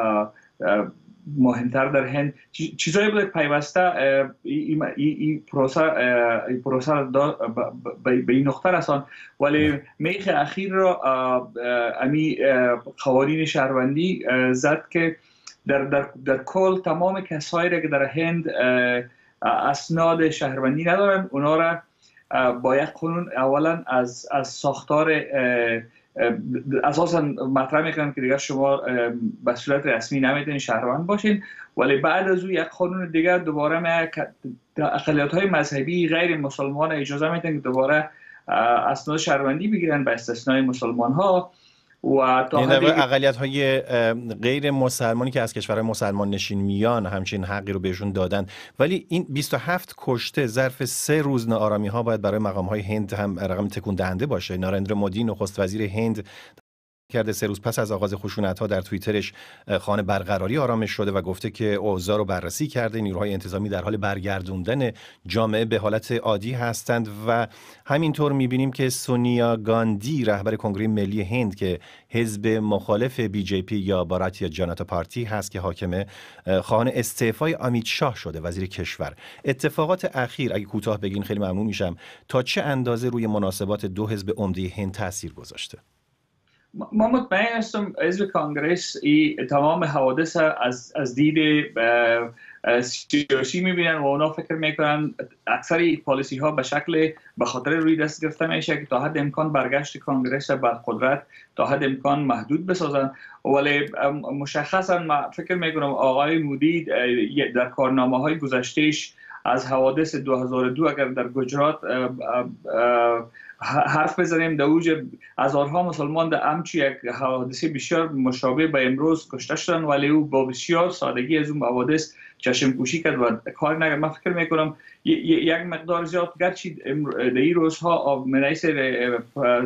مهمتر در هند چیزایی بوده پیوسته این پروسه ای به این نقطه رسان ولی میخ اخیر را امی قوانین شهروندی زد که در, در, در کل تمام کسایی را که در هند اسناد شهروندی ندارن اونا را باید قانون اولا از, از ساختار اساسا مطرح میکنن که دیگر شما به صورت رسمی نمیتونید شهروند باشین ولی بعد از او یک قانون دیگر دوباره اقلیت های مذهبی غیر مسلمان اجازه میتن که دوباره اسناد شهروندی بگیرن به استثنای مسلمان ها و تا های غیر مسلمانی که از کشور مسلمان نشین میان همچین حقی رو بهشون دادن ولی این 27 کشته ظرف سه روز نارامی ها باید برای مقام های هند هم رقم تکون دهنده باشه نارندر مودی نخست وزیر هند کرده سه روز پس از آغاز خشونت ها در توییترش خانه برقراری آرامش شده و گفته که اوضاع رو بررسی کرده نیروهای انتظامی در حال برگردوندن جامعه به حالت عادی هستند و همینطور میبینیم که سونیا گاندی رهبر کنگره ملی هند که حزب مخالف بی جی پی یا بارات یا جاناتا پارتی هست که حاکم خانه استعفای امید شاه شده وزیر کشور اتفاقات اخیر اگه کوتاه بگین خیلی ممنون میشم تا چه اندازه روی مناسبات دو حزب عمده هند تاثیر گذاشته ما مطمئن هستم عضو کانگریس ای تمام حوادث از, از دید سیاسی میبینن و اونا فکر میکنن اکثر پالیسی ها به شکل به خاطر روی دست گرفته میشه که تا حد امکان برگشت کانگریس بر قدرت تا حد امکان محدود بسازن ولی مشخصا ما فکر میکنم آقای مودی در کارنامه های گذشتهش از حوادث 2002 اگر در گجرات حرف بزنیم در اوج هزارها مسلمان در امچی یک حادثه بسیار مشابه به امروز کشته شدن ولی او با بسیار سادگی از اون حوادث چشم پوشی کرد و کار نگرد من فکر میکنم یک مقدار زیاد گرچی در این روزها منعیس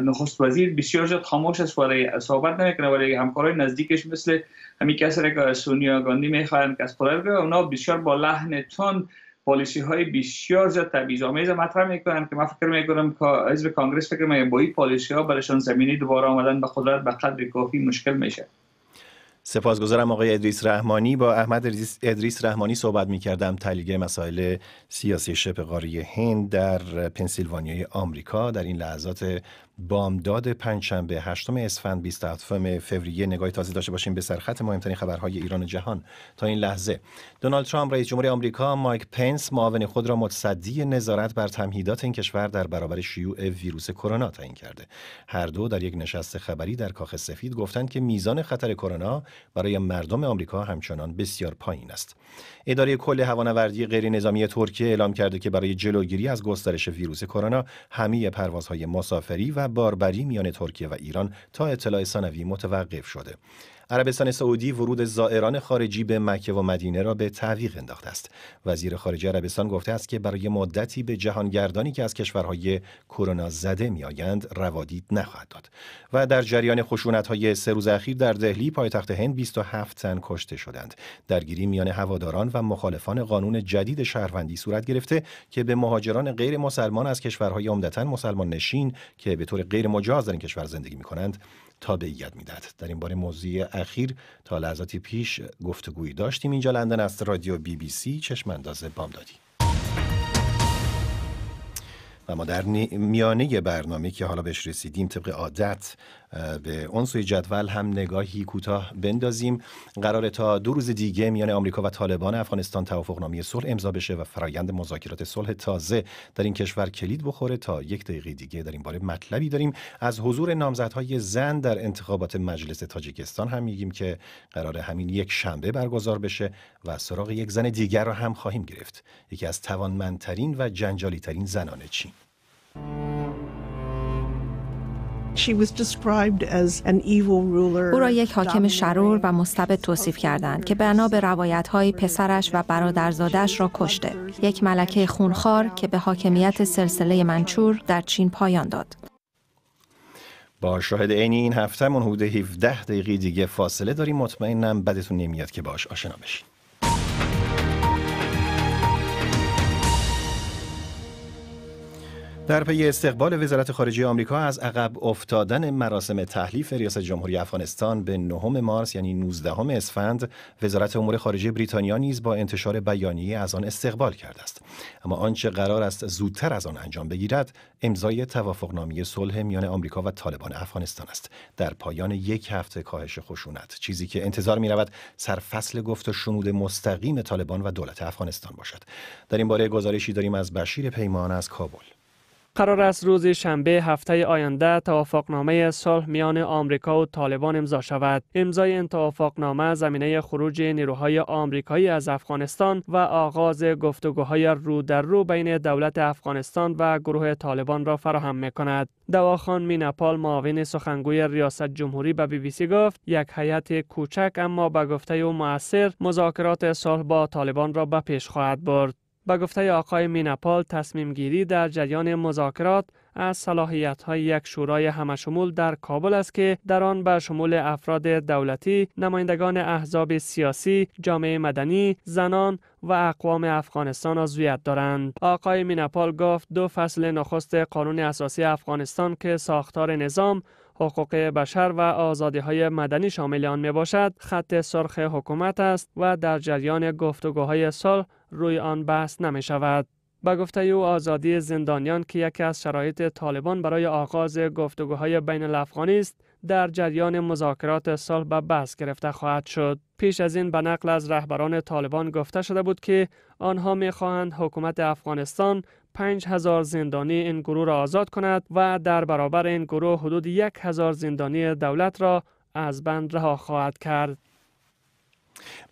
نخست وزیر بسیار زیاد خاموش است ولی صحبت نمیکنه ولی همکارای نزدیکش مثل همین کسی که سونیا گاندی میخواهند که از اونا بسیار با لحن تون پالیسی های بسیار زیاد تبعیض آمیز مطرح میکنن که من فکر میکنم که حزب کانگرس فکر میکنه با این پالیسی ها برایشان زمینی دوباره آمدن به قدرت به قدر کافی مشکل میشه سپاسگزارم آقای ادریس رحمانی با احمد ادریس رحمانی صحبت می کردم مسائل سیاسی شبه قاره هند در پنسیلوانیای آمریکا در این لحظات بامداد پنجشنبه هشتم اسفند 27 فوریه نگاهی تازه داشته باشیم به سرخط مهمترین خبرهای ایران و جهان تا این لحظه دونالد ترامپ رئیس جمهور آمریکا مایک پنس معاون خود را متصدی نظارت بر تمهیدات این کشور در برابر شیوع ویروس کرونا تعیین کرده هر دو در یک نشست خبری در کاخ سفید گفتند که میزان خطر کرونا برای مردم آمریکا همچنان بسیار پایین است اداره کل هوانوردی غیر غیرنظامی ترکیه اعلام کرده که برای جلوگیری از گسترش ویروس کرونا همه پروازهای مسافری و باربری میان ترکیه و ایران تا اطلاع ثانوی متوقف شده عربستان سعودی ورود زائران خارجی به مکه و مدینه را به تعویق انداخته است. وزیر خارجه عربستان گفته است که برای مدتی به جهانگردانی که از کشورهای کرونا زده میآیند روادید نخواهد داد. و در جریان خشونت‌های سه روز اخیر در دهلی پایتخت هند 27 تن کشته شدند. درگیری میان هواداران و مخالفان قانون جدید شهروندی صورت گرفته که به مهاجران غیر مسلمان از کشورهای عمدتا مسلمان نشین که به طور غیر در این کشور زندگی می کنند تابعیت میدهد در این باره موضوع اخیر تا لحظاتی پیش گفتگویی داشتیم اینجا لندن است رادیو بی بی سی چشم بام بامدادی و ما در میانه برنامه که حالا بهش رسیدیم طبق عادت به اون سوی جدول هم نگاهی کوتاه بندازیم قرار تا دو روز دیگه میان آمریکا و طالبان افغانستان توافقنامه صلح امضا بشه و فرایند مذاکرات صلح تازه در این کشور کلید بخوره تا یک دقیقه دیگه در این باره مطلبی داریم از حضور نامزدهای زن در انتخابات مجلس تاجیکستان هم میگیم که قرار همین یک شنبه برگزار بشه و سراغ یک زن دیگر را هم خواهیم گرفت یکی از توانمندترین و جنجالی ترین زنان چین او را یک حاکم شرور و مستبد توصیف کردند که بنا به های پسرش و برادرزادش را کشته یک ملکه خونخوار که به حاکمیت سلسله منچور در چین پایان داد با شاهد عینی این هفتهمون حدود 17 دقیقه دیگه فاصله داریم مطمئنم بدتون نمیاد که باش آشنا بشین در پی استقبال وزارت خارجه آمریکا از عقب افتادن مراسم تحلیف ریاست جمهوری افغانستان به نهم مارس یعنی 19 اسفند وزارت امور خارجه بریتانیا نیز با انتشار بیانیه از آن استقبال کرده است اما آنچه قرار است زودتر از آن انجام بگیرد امضای توافقنامه صلح میان آمریکا و طالبان افغانستان است در پایان یک هفته کاهش خشونت چیزی که انتظار می رود سرفصل گفت و شنود مستقیم طالبان و دولت افغانستان باشد در این باره گزارشی داریم از بشیر پیمان از کابل قرار است روز شنبه هفته آینده توافقنامه صلح میان آمریکا و طالبان امضا شود امضای این توافقنامه زمینه خروج نیروهای آمریکایی از افغانستان و آغاز گفتگوهای رو در رو بین دولت افغانستان و گروه طالبان را فراهم می کند دواخان مینپال معاون سخنگوی ریاست جمهوری به بی بی سی گفت یک هیئت کوچک اما به گفته او موثر مذاکرات صلح با طالبان را به پیش خواهد برد به گفته آقای میناپال تصمیم گیری در جریان مذاکرات از صلاحیت های یک شورای همشمول در کابل است که در آن به شمول افراد دولتی، نمایندگان احزاب سیاسی، جامعه مدنی، زنان و اقوام افغانستان عضویت دارند. آقای میناپال گفت دو فصل نخست قانون اساسی افغانستان که ساختار نظام حقوق بشر و آزادی های مدنی شامل آن می باشد خط سرخ حکومت است و در جریان گفتگوهای سال روی آن بحث نمی شود. به گفته او آزادی زندانیان که یکی از شرایط طالبان برای آغاز گفتگوهای بین الافغانی است در جریان مذاکرات صلح به بحث گرفته خواهد شد پیش از این به نقل از رهبران طالبان گفته شده بود که آنها میخواهند حکومت افغانستان 5000 زندانی این گروه را آزاد کند و در برابر این گروه حدود 1000 زندانی دولت را از بند رها خواهد کرد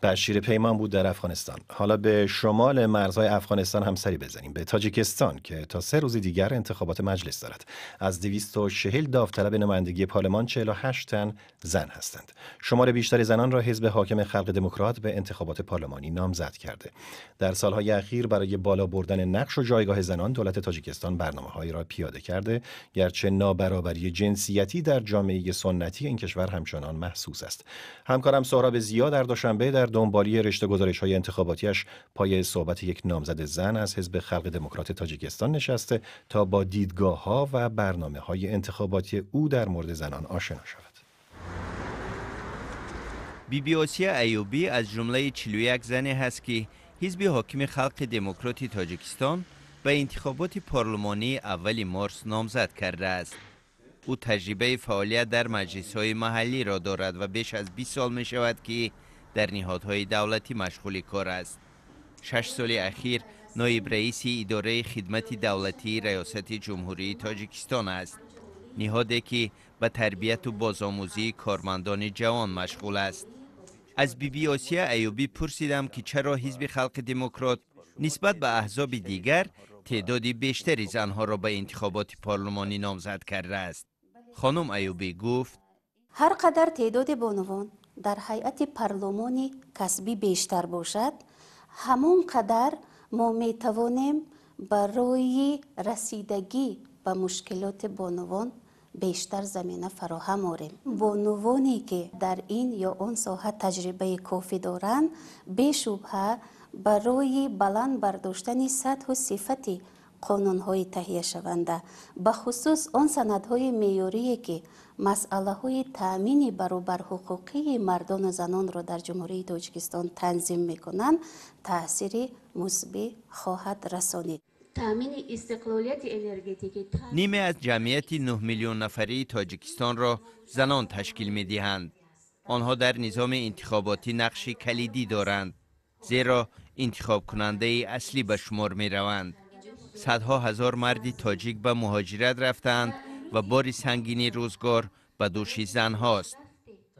بشیر پیمان بود در افغانستان حالا به شمال مرزهای افغانستان هم سری بزنیم به تاجیکستان که تا سه روز دیگر انتخابات مجلس دارد از 240 داوطلب نمایندگی پارلمان 48 تن زن هستند شمار بیشتر زنان را حزب حاکم خلق دموکرات به انتخابات پارلمانی نامزد کرده در سالهای اخیر برای بالا بردن نقش و جایگاه زنان دولت تاجیکستان برنامههایی را پیاده کرده گرچه نابرابری جنسیتی در جامعه سنتی این کشور همچنان محسوس است همکارم سهراب زیاد در دوشنبه شنبه در دنبالی رشته گزارش های انتخاباتیش پای صحبت یک نامزد زن از حزب خلق دموکرات تاجیکستان نشسته تا با دیدگاه ها و برنامه های انتخاباتی او در مورد زنان آشنا شود. آسیا ایوبی از جمله 41 زنی هست که حزب حاکم خلق دموکرات تاجیکستان به انتخابات پارلمانی اول مارس نامزد کرده است. او تجربه فعالیت در مجلس های محلی را دارد و بیش از 20 سال می شود که در نهادهای دولتی مشغول کار است شش سال اخیر نایب رئیس اداره خدمت دولتی ریاست جمهوری تاجیکستان است نهاده که به تربیت و بازآموزی کارمندان جوان مشغول است از بی بی آسیا ایوبی پرسیدم که چرا حزب خلق دموکرات نسبت به احزاب دیگر تعدادی بیشتری زنها را به انتخابات پارلمانی نامزد کرده است خانم ایوبی گفت هر قدر تعداد بانوان дар ҳайати парлумони касбӣ бештар бошад ҳамон қадар мо метавонем барои расидагӣ ба мушкилоти бонувон бештар замина фароҳам орем бонувоне ки дар ин ё он соҳа таҷрибаи кофӣ доранд бешубҳа барои баланд бардоштани сатҳу сифати қонунҳои таҳияшаванда ба хусус он санадҳои меъёрие ки مسئله های تامین برابر حقوقی مردان و زنان را در جمهوری تاجیکستان تنظیم می کنند تاثیر مثبت خواهد رسانید تامین استقلالیت انرژتیکی نیمه از جمعیت 9 میلیون نفری تاجیکستان را زنان تشکیل میدهند. آنها در نظام انتخاباتی نقش کلیدی دارند زیرا انتخاب کننده اصلی به شمار می روند صدها هزار مردی تاجیک به مهاجرت رفتند و باری سنگینی روزگار به دوش زن هاست.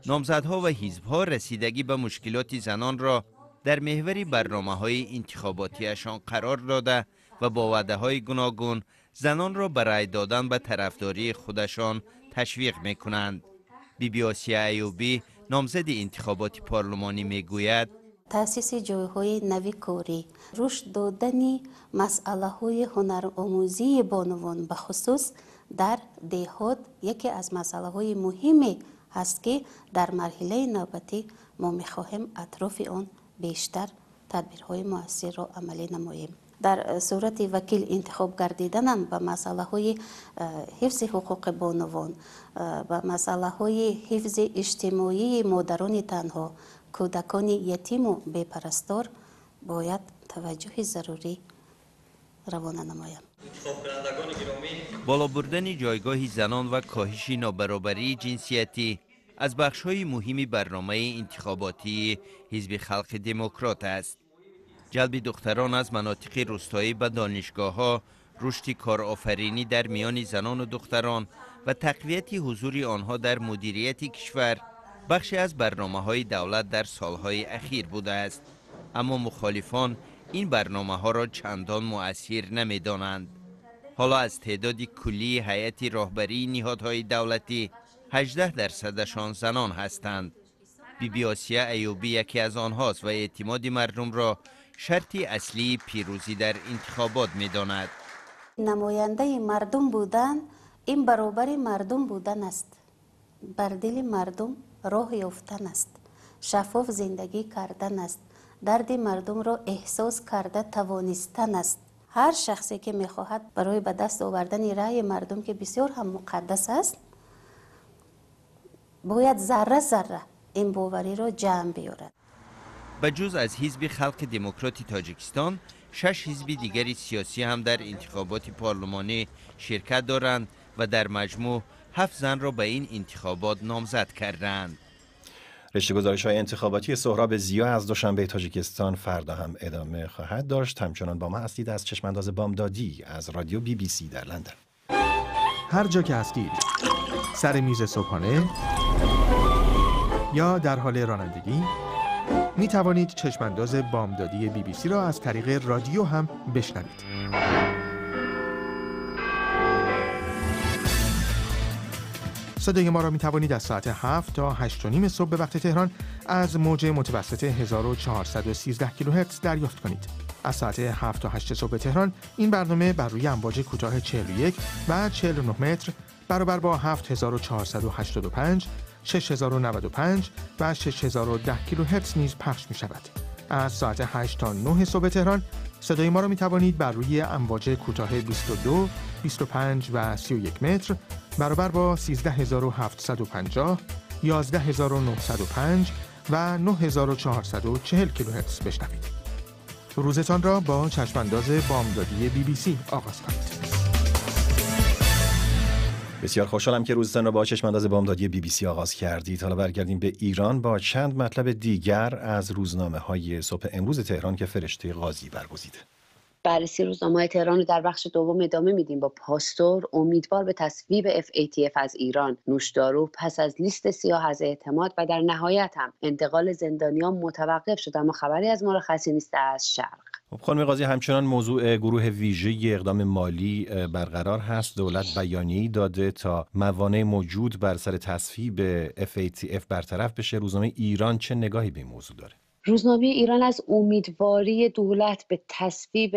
نامزدها و ها رسیدگی به مشکلات زنان را در محور برنامه های انتخاباتیشان قرار داده و با وعده های گوناگون زنان را برای دادن به طرفداری خودشان تشویق میکنند. کنند. بی آسیا ایوبی نامزد انتخابات پارلمانی می گوید تاسیس های نوی کوری روش دادنی مسئله های هنر آموزی بانوان به خصوص дар деҳот яке аз масъалаҳои муҳиме ҳаст ки дар марҳилаи навбатӣ мо мехоҳем атрофи он бештар тадбирҳои муассирро амалӣ намоем дар э, сурати вакил интихоб гардиданам ба масъалаҳои э, ҳифзи ҳуқуқи бонувон э, ба масъалаҳои ҳифзи иҷтимоии модарони танҳо кӯдакони ятиму бепарастор бояд таваҷҷӯҳи зарурӣ равона намоям بالا بردن جایگاه زنان و کاهش نابرابری جنسیتی از بخش های مهمی برنامه انتخاباتی حزب خلق دموکرات است. جلب دختران از مناطق روستایی به دانشگاه ها، رشد کارآفرینی در میان زنان و دختران و تقویت حضور آنها در مدیریت کشور بخشی از برنامه های دولت در سالهای اخیر بوده است. اما مخالفان این برنامه ها را چندان مؤثر نمی دانند. حالا از تعداد کلی هیئت راهبری نهادهای دولتی 18 درصدشان زنان هستند بی بی آسیا ایوبی یکی از آنهاست و اعتماد مردم را شرطی اصلی پیروزی در انتخابات می داند. نماینده مردم بودن این برابر مردم بودن است بر دل مردم راه یافتن است شفاف زندگی کردن است درد مردم را احساس کرده توانستن است هر شخصی که میخواهد برای به دست آوردن رأی مردم که بسیار هم مقدس است باید ذره ذره این باوری را جمع بیارد به جز از حزب خلق دموکراتی تاجیکستان شش حزب دیگری سیاسی هم در انتخابات پارلمانی شرکت دارند و در مجموع هفت زن را به این انتخابات نامزد کردند رشته گزارش های انتخاباتی سهراب زیا از دوشنبه تاجیکستان فردا هم ادامه خواهد داشت همچنان با ما هستید از چشمانداز بامدادی از رادیو بی بی سی در لندن هر جا که هستید سر میز صبحانه یا در حال رانندگی می توانید چشمانداز بامدادی بی بی سی را از طریق رادیو هم بشنوید صدای ما را می توانید از ساعت 7 تا 8 نیم صبح به وقت تهران از موج متوسط 1413 کیلوهرتز دریافت کنید. از ساعت 7 تا 8 صبح تهران این برنامه بر روی امواج کوتاه 41 و 49 متر برابر با 7485 6095 و 6010 کیلوهرتز نیز پخش می شود. از ساعت 8 تا 9 صبح تهران صدای ما را می توانید بر روی امواج کوتاه 22, 25 و 31 متر برابر با 13750 11905 و 9440 کیلوهرتز بشنوید. روزتان را با چشمانداز بامدادی بی بی سی آغاز کنید. بسیار خوشحالم که روزتان را با چشمانداز بامدادی بی بی سی آغاز کردید. حالا برگردیم به ایران با چند مطلب دیگر از روزنامه های صبح امروز تهران که فرشته قاضی برگزیده. بررسی روزنامه تهران رو در بخش دوم ادامه میدیم با پاستور امیدوار به تصویب FATF از ایران نوشدارو پس از لیست سیاه از اعتماد و در نهایت هم انتقال زندانیان متوقف شد اما خبری از مرخصی نیست از شرق خب، خانم قاضی همچنان موضوع گروه ویژه اقدام مالی برقرار هست دولت بیانیه‌ای داده تا موانع موجود بر سر تصویب FATF برطرف بشه روزنامه ایران چه نگاهی به این موضوع داره روزنامه ایران از امیدواری دولت به تصویب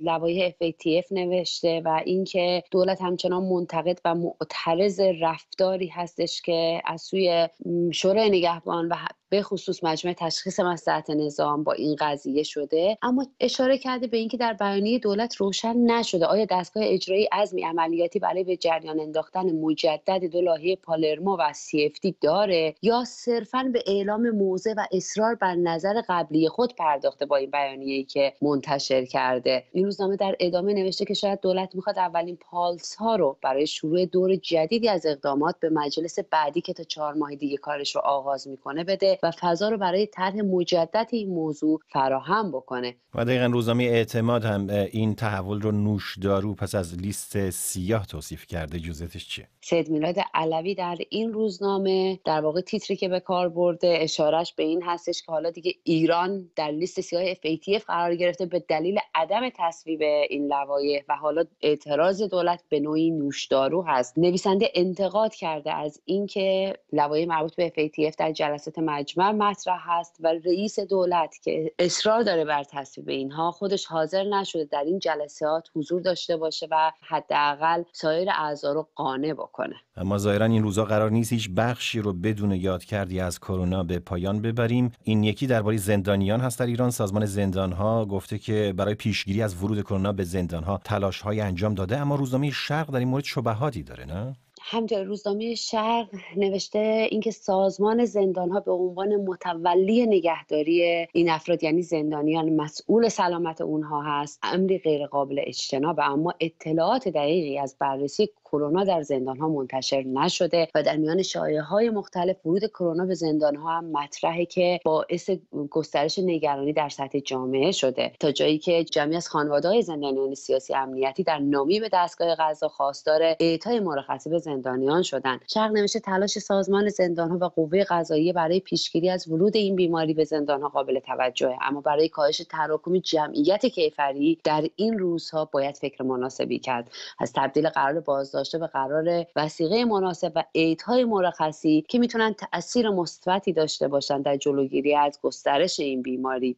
لوایح FATF نوشته و اینکه دولت همچنان منتقد و معترض رفتاری هستش که از سوی شورای نگهبان و به خصوص مجمع تشخیص مسلحت نظام با این قضیه شده اما اشاره کرده به اینکه در بیانیه دولت روشن نشده آیا دستگاه اجرایی ازمی عملیاتی برای به جریان انداختن مجدد دو لایحه پالرمو و سی داره یا صرفا به اعلام موضع و اصرار بر نظر قبلی خود پرداخته با این بیانیه‌ای که منتشر کرده این روزنامه در ادامه نوشته که شاید دولت میخواد اولین پالس ها رو برای شروع دور جدیدی از اقدامات به مجلس بعدی که تا چهار ماه دیگه کارش رو آغاز میکنه بده و فضا رو برای طرح مجدد این موضوع فراهم بکنه و دقیقا روزنامه اعتماد هم این تحول رو نوشدارو پس از لیست سیاه توصیف کرده جزتش چیه سید میلاد علوی در این روزنامه در واقع تیتری که به کار برده اشارش به این هستش که حالا دیگه ایران در لیست سیاه FATF قرار گرفته به دلیل عدم تصویب این لوایح و حالا اعتراض دولت به نوعی نوشدارو هست نویسنده انتقاد کرده از اینکه لوایح مربوط به FATF در جلسات مجلس مجمع مطرح هست و رئیس دولت که اصرار داره بر تصویب اینها خودش حاضر نشده در این جلسات حضور داشته باشه و حداقل سایر اعضا رو قانع بکنه اما ظاهرا این روزا قرار نیست هیچ بخشی رو بدون یاد کردی از کرونا به پایان ببریم این یکی درباره زندانیان هست در ایران سازمان زندانها گفته که برای پیشگیری از ورود کرونا به زندانها های انجام داده اما روزنامه شرق در این مورد شبهاتی داره نه همجای روزنامه شرق نوشته اینکه سازمان زندان ها به عنوان متولی نگهداری این افراد یعنی زندانیان مسئول سلامت اونها هست امری غیرقابل اجتناب اما اطلاعات دقیقی از بررسی کرونا در زندان ها منتشر نشده و در میان شایعه های مختلف ورود کرونا به زندان ها هم مطرحه که باعث گسترش نگرانی در سطح جامعه شده تا جایی که جمعی از خانواده های زندانیان سیاسی امنیتی در نامی به دستگاه غذا خواستار اعطای مرخصی به زندانیان شدند شرق نمیشه تلاش سازمان زندان ها و قوه قضاییه برای پیشگیری از ورود این بیماری به زندان ها قابل توجهه اما برای کاهش تراکم جمعیت کیفری در این روزها باید فکر مناسبی کرد از تبدیل قرار بازداشت داشته به قرار وسیقه مناسب و ایدهای مرخصی که میتونن تاثیر مثبتی داشته باشن در جلوگیری از گسترش این بیماری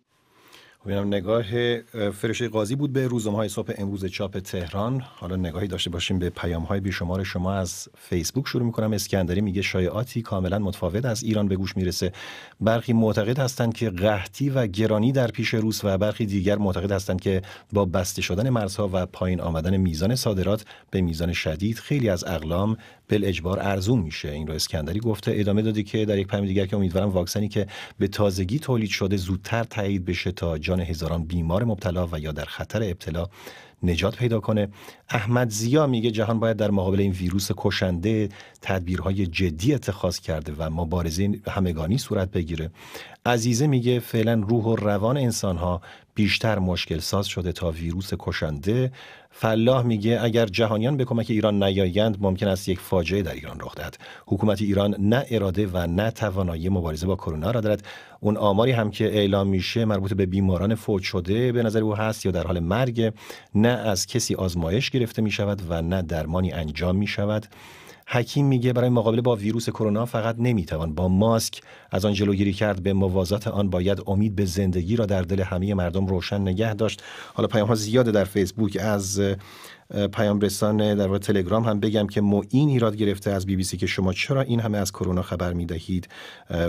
ببینم نگاه فرش قاضی بود به روزنامه های صبح امروز چاپ تهران حالا نگاهی داشته باشیم به پیام های بیشمار شما از فیسبوک شروع میکنم اسکندری میگه شایعاتی کاملا متفاوت از ایران به گوش میرسه برخی معتقد هستند که قحطی و گرانی در پیش روس و برخی دیگر معتقد هستند که با بسته شدن مرزها و پایین آمدن میزان صادرات به میزان شدید خیلی از اقلام اجبار ارزون میشه این رو اسکندری گفته ادامه دادی که در یک پیام دیگر که امیدوارم واکسنی که به تازگی تولید شده زودتر تایید بشه تا جان هزاران بیمار مبتلا و یا در خطر ابتلا نجات پیدا کنه احمد زیا میگه جهان باید در مقابل این ویروس کشنده تدبیرهای جدی اتخاذ کرده و مبارزه همگانی صورت بگیره عزیزه میگه فعلا روح و روان انسانها بیشتر مشکل ساز شده تا ویروس کشنده فلاح میگه اگر جهانیان به کمک ایران نیایند ممکن است یک فاجعه در ایران رخ دهد حکومت ایران نه اراده و نه توانایی مبارزه با کرونا را دارد اون آماری هم که اعلام میشه مربوط به بیماران فوت شده به نظر او هست یا در حال مرگ نه از کسی آزمایش گرفته می شود و نه درمانی انجام می شود حکیم میگه برای مقابله با ویروس کرونا فقط نمیتوان با ماسک از آن جلوگیری کرد به موازات آن باید امید به زندگی را در دل همه مردم روشن نگه داشت حالا پیام ها زیاده در فیسبوک از پیام رسان در واقع تلگرام هم بگم که معین ایراد گرفته از بی بی سی که شما چرا این همه از کرونا خبر می دهید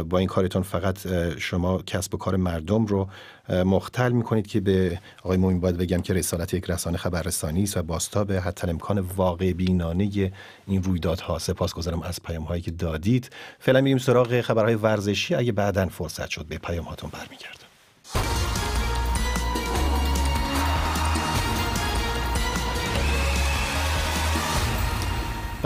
با این کارتون فقط شما کسب و کار مردم رو مختل کنید که به آقای معین باید بگم که رسالت یک رسانه خبررسانی است و به حتی امکان واقع بینانه این رویدادها گذارم از پیام هایی که دادید فعلا میریم سراغ خبرهای ورزشی اگه بعدا فرصت شد به پیام هاتون برمیگردم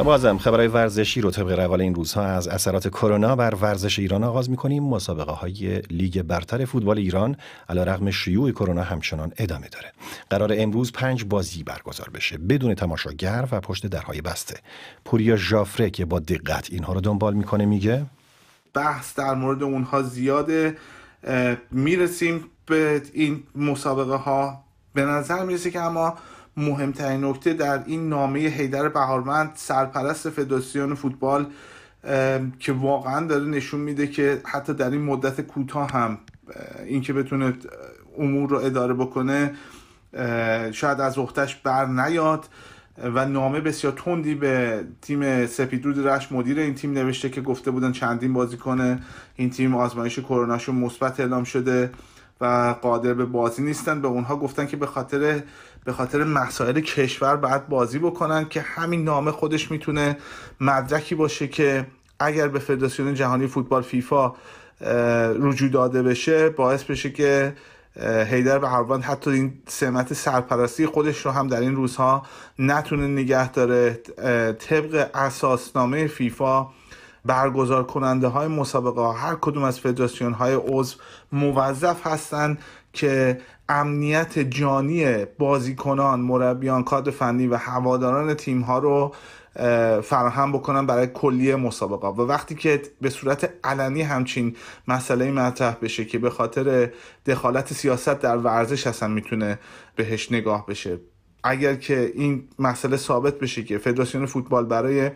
بازم خبرهای ورزشی رو طبق روال این روزها از اثرات کرونا بر ورزش ایران آغاز میکنیم مسابقه های لیگ برتر فوتبال ایران علا رغم شیوع کرونا همچنان ادامه داره قرار امروز پنج بازی برگزار بشه بدون تماشاگر و پشت درهای بسته پوریا ژافره که با دقت اینها رو دنبال میکنه میگه بحث در مورد اونها زیاده میرسیم به این مسابقه ها به نظر میرسه که اما مهمترین نکته در این نامه هیدر بهارمند سرپرست فدراسیون فوتبال که واقعا داره نشون میده که حتی در این مدت کوتاه هم اینکه بتونه امور رو اداره بکنه شاید از اختش بر نیاد و نامه بسیار تندی به تیم سپیدرود رش مدیر این تیم نوشته که گفته بودن چندین بازیکن این تیم آزمایش کروناشون مثبت اعلام شده و قادر به بازی نیستن به اونها گفتن که به خاطر به خاطر مسائل کشور باید بازی بکنن که همین نامه خودش میتونه مدرکی باشه که اگر به فدراسیون جهانی فوتبال فیفا رجوع داده بشه باعث بشه که هیدر و هروان حتی این سمت سرپرستی خودش رو هم در این روزها نتونه نگه داره طبق اساسنامه فیفا برگزار کننده های مسابقه ها هر کدوم از فدراسیون های عضو موظف هستند که امنیت جانی بازیکنان، مربیان، کادر فنی و هواداران تیم ها رو فراهم بکنن برای کلیه مسابقه و وقتی که به صورت علنی همچین مسئله مطرح بشه که به خاطر دخالت سیاست در ورزش اصلا میتونه بهش نگاه بشه اگر که این مسئله ثابت بشه که فدراسیون فوتبال برای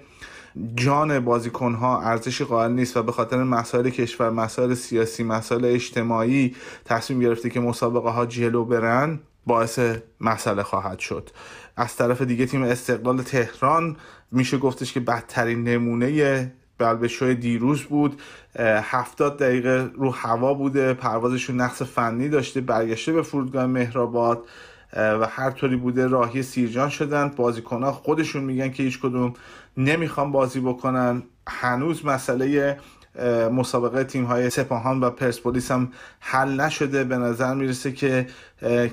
جان بازیکن ها ارزش قائل نیست و به خاطر مسائل کشور مسائل سیاسی مسائل اجتماعی تصمیم گرفته که مسابقه ها جلو برن باعث مسئله خواهد شد از طرف دیگه تیم استقلال تهران میشه گفتش که بدترین نمونه بلبشوی دیروز بود هفتاد دقیقه رو هوا بوده پروازشون نقص فنی داشته برگشته به فرودگاه مهرآباد و هر طوری بوده راهی سیرجان شدن بازیکنها خودشون میگن که هیچ کدوم نمیخوان بازی بکنن هنوز مسئله مسابقه تیم های سپاهان و پرسپولیس هم حل نشده به نظر میرسه که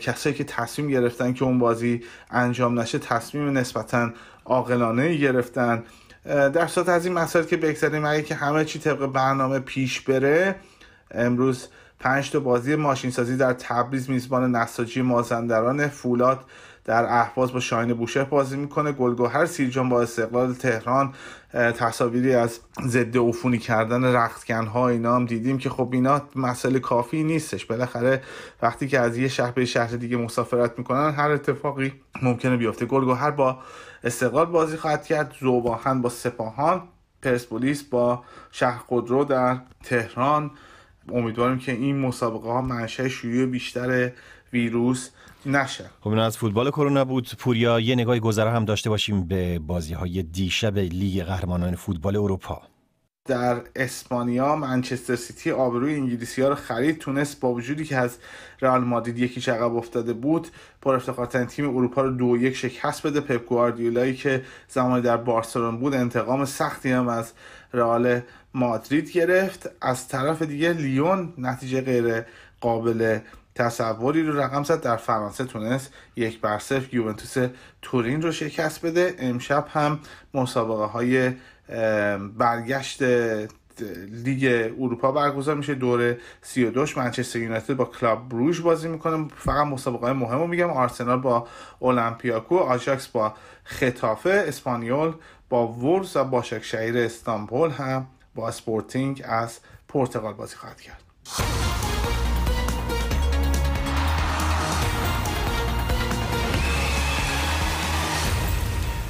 کسایی که تصمیم گرفتن که اون بازی انجام نشه تصمیم نسبتا عاقلانه گرفتن در صورت از این مسائل که بگذاریم اگه که همه چی طبق برنامه پیش بره امروز پنج تا بازی سازی در تبریز میزبان نساجی مازندران فولاد در احواز با شاهین بوشه بازی میکنه گلگوهر سیرجان با استقلال تهران تصاویری از ضد عفونی کردن رختکن ها اینا هم دیدیم که خب اینا مسئله کافی نیستش بالاخره وقتی که از یه شهر به شهر دیگه مسافرت میکنن هر اتفاقی ممکنه بیفته گلگوهر با استقلال بازی خواهد کرد زوباهن با سپاهان پرسپولیس با شهر خودرو در تهران امیدواریم که این مسابقه ها منشه شیوع بیشتر ویروس نشه خب از فوتبال کرونا بود پوریا یه نگاه گذره هم داشته باشیم به بازی های دیشب لیگ قهرمانان فوتبال اروپا در اسپانیا منچستر سیتی آبروی انگلیسی ها رو خرید تونست با وجودی که از رئال مادید یکی عقب افتاده بود پر افتخارترین تیم اروپا رو دو یک شکست بده پپ گواردیولایی که زمانی در بارسلون بود انتقام سختی هم از رئال مادرید گرفت از طرف دیگه لیون نتیجه غیر قابل تصوری رو رقم زد در فرانسه تونست یک بر صفر یوونتوس تورین رو شکست بده امشب هم مسابقه های برگشت لیگ اروپا برگزار میشه دور 32 منچستر یونایتد با کلاب بروژ بازی میکنه فقط مسابقه های مهم رو میگم آرسنال با اولمپیاکو آجاکس با خطافه اسپانیول با ورز و باشک شهیر استانبول هم با اسپورتینگ از پرتغال بازی خواهد کرد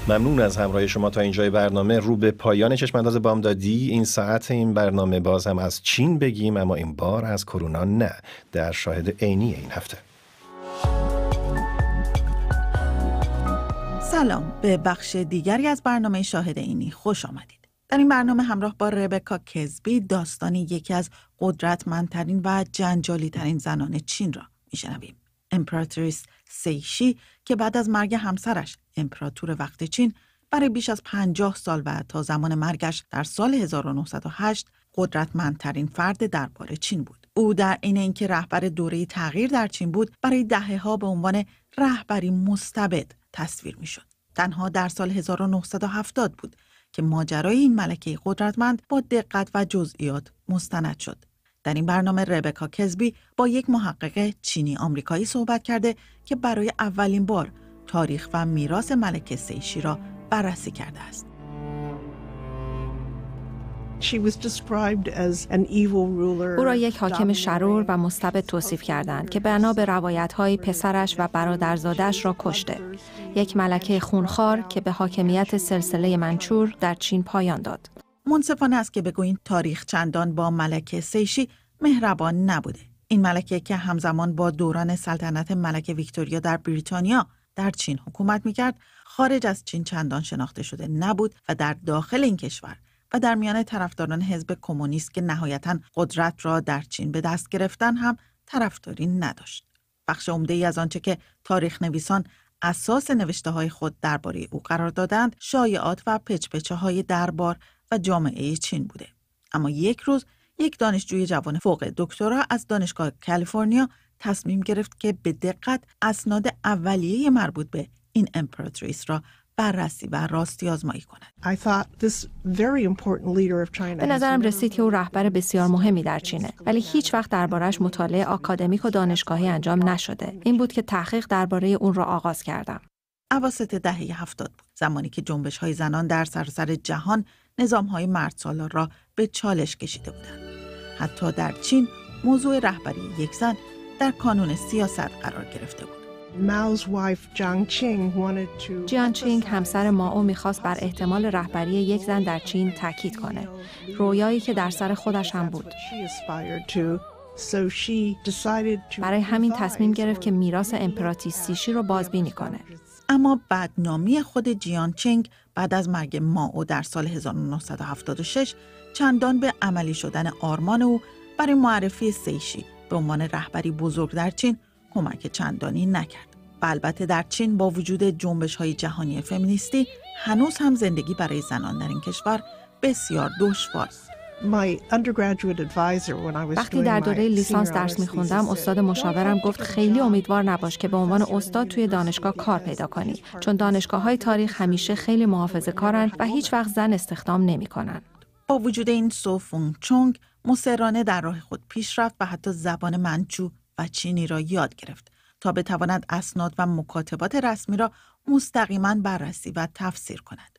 ممنون از همراهی شما تا اینجای برنامه رو به پایان چشمانداز بامدادی این ساعت این برنامه باز هم از چین بگیم اما این بار از کرونا نه در شاهد عینی این هفته سلام به بخش دیگری از برنامه شاهد عینی خوش آمدید در این برنامه همراه با ربکا کزبی داستان یکی از قدرتمندترین و جنجالی ترین زنان چین را میشنویم. امپراتوریس سیشی که بعد از مرگ همسرش امپراتور وقت چین برای بیش از 50 سال و تا زمان مرگش در سال 1908 قدرتمندترین فرد دربار چین بود. او در این اینکه رهبر دوره تغییر در چین بود برای دهه ها به عنوان رهبری مستبد تصویر میشد. تنها در سال 1970 بود که ماجرای این ملکه قدرتمند با دقت و جزئیات مستند شد. در این برنامه ربکا کزبی با یک محقق چینی آمریکایی صحبت کرده که برای اولین بار تاریخ و میراث ملکه سیشی را بررسی کرده است. او را یک حاکم شرور و مستبد توصیف کردند که بنا به روایتهای پسرش و برادرزادش را کشته یک ملکه خونخوار که به حاکمیت سلسله منچور در چین پایان داد منصفانه است که بگوین تاریخ چندان با ملکه سیشی مهربان نبوده این ملکه که همزمان با دوران سلطنت ملکه ویکتوریا در بریتانیا در چین حکومت میکرد خارج از چین چندان شناخته شده نبود و در داخل این کشور و در میان طرفداران حزب کمونیست که نهایتا قدرت را در چین به دست گرفتن هم طرفداری نداشت. بخش عمده ای از آنچه که تاریخ نویسان اساس نوشته های خود درباره او قرار دادند شایعات و پچپچه های دربار و جامعه چین بوده. اما یک روز یک دانشجوی جوان فوق دکترا از دانشگاه کالیفرنیا تصمیم گرفت که به دقت اسناد اولیه مربوط به این امپراتریس را بررسی و راستی آزمایی کند. به نظرم رسید که او رهبر بسیار مهمی در چینه ولی هیچ وقت دربارهش مطالعه آکادمیک و دانشگاهی انجام نشده. این بود که تحقیق درباره اون را آغاز کردم. اواسط دهه هفتاد بود زمانی که جنبش های زنان در سراسر جهان نظام های مردسالار را به چالش کشیده بودند. حتی در چین موضوع رهبری یک زن در کانون سیاست قرار گرفته بود. جیان چینگ همسر او میخواست بر احتمال رهبری یک زن در چین تاکید کنه رویایی که در سر خودش هم بود برای همین تصمیم گرفت که میراث امپراتی سیشی رو بازبینی کنه اما بدنامی خود جیان چینگ بعد از مرگ او در سال 1976 چندان به عملی شدن آرمان او برای معرفی سیشی به عنوان رهبری بزرگ در چین کمک چندانی نکرد و البته در چین با وجود جنبش های جهانی فمینیستی هنوز هم زندگی برای زنان در این کشور بسیار دشوار است وقتی در دوره لیسانس درس میخوندم استاد مشاورم گفت خیلی امیدوار نباش که به عنوان استاد توی دانشگاه کار پیدا کنی چون دانشگاه های تاریخ همیشه خیلی محافظ کارن و هیچ وقت زن استخدام نمی کنن. با وجود این سو فونگ چونگ مسرانه در راه خود پیش و حتی زبان منچو و چینی را یاد گرفت تا بتواند اسناد و مکاتبات رسمی را مستقیما بررسی و تفسیر کند.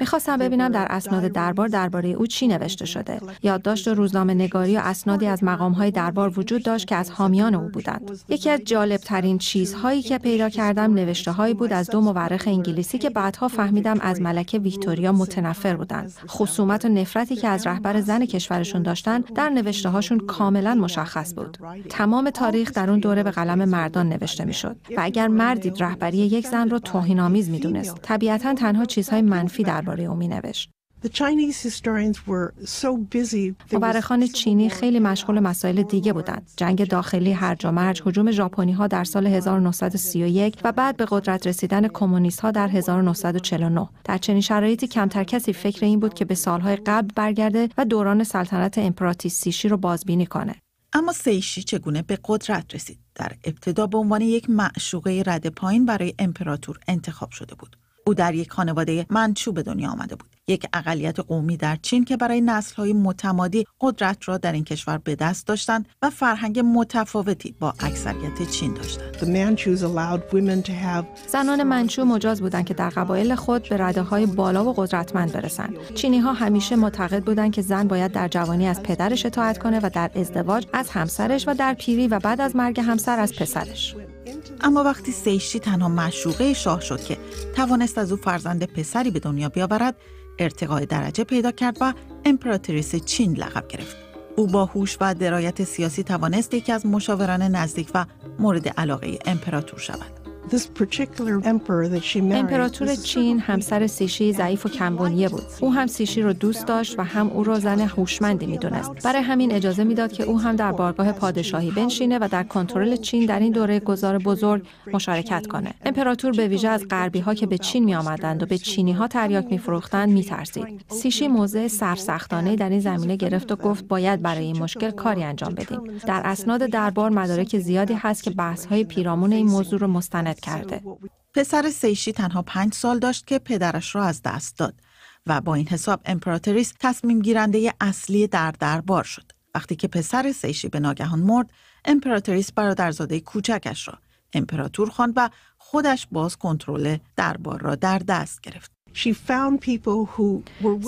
میخواستم ببینم در اسناد دربار درباره او چی نوشته شده. یادداشت و روزنامه نگاری و اسنادی از مقامهای دربار وجود داشت که از حامیان او بودند. یکی از جالبترین چیزهایی که پیدا کردم نوشته هایی بود از دو مورخ انگلیسی که بعدها فهمیدم از ملکه ویکتوریا متنفر بودند. خصومت و نفرتی که از رهبر زن کشورشون داشتن در نوشته هاشون کاملا مشخص بود. تمام تاریخ در اون دوره به قلم مردان نوشته میشد و اگر مردی رهبری یک زن رو توهینآمیز میدونست. طبیعتا تنها چیزهای منفی درباره او مینوشت. مبرخان چینی خیلی مشغول مسائل دیگه بودند. جنگ داخلی هرج و مرج، هجوم ژاپنی ها در سال 1931 و بعد به قدرت رسیدن کمونیست ها در 1949. در چنین شرایطی کمتر کسی فکر این بود که به سالهای قبل برگرده و دوران سلطنت امپراتی سیشی رو بازبینی کنه. اما سیشی چگونه به قدرت رسید؟ در ابتدا به عنوان یک معشوقه رد پایین برای امپراتور انتخاب شده بود. او در یک خانواده منچو به دنیا آمده بود یک اقلیت قومی در چین که برای نسلهای متمادی قدرت را در این کشور به دست داشتند و فرهنگ متفاوتی با اکثریت چین داشتند. زنان منچو مجاز بودند که در قبایل خود به رده های بالا و قدرتمند برسند. چینی ها همیشه معتقد بودند که زن باید در جوانی از پدرش اطاعت کنه و در ازدواج از همسرش و در پیری و بعد از مرگ همسر از پسرش. اما وقتی سیشی تنها مشروقه شاه شد که توانست از او فرزند پسری به دنیا بیاورد ارتقای درجه پیدا کرد و امپراتوریس چین لقب گرفت او با هوش و درایت سیاسی توانست یکی از مشاوران نزدیک و مورد علاقه امپراتور شود امپراتور چین همسر سیشی ضعیف و کمبونیه بود او هم سیشی رو دوست داشت و هم او را زن هوشمندی میدونست برای همین اجازه میداد که او هم در بارگاه پادشاهی بنشینه و در کنترل چین در این دوره گذار بزرگ مشارکت کنه امپراتور به ویژه از غربی ها که به چین می و به چینی ها تریاک میفروختند میترسید سیشی موضع سرسختانه در این زمینه گرفت و گفت باید برای این مشکل کاری انجام بدیم در اسناد دربار مدارک زیادی هست که بحث های پیرامون این موضوع رو کرده. پسر سیشی تنها پنج سال داشت که پدرش را از دست داد و با این حساب امپراتریس تصمیم گیرنده اصلی در دربار شد. وقتی که پسر سیشی به ناگهان مرد، امپراتریس برادرزاده کوچکش را امپراتور خواند و خودش باز کنترل دربار را در دست گرفت.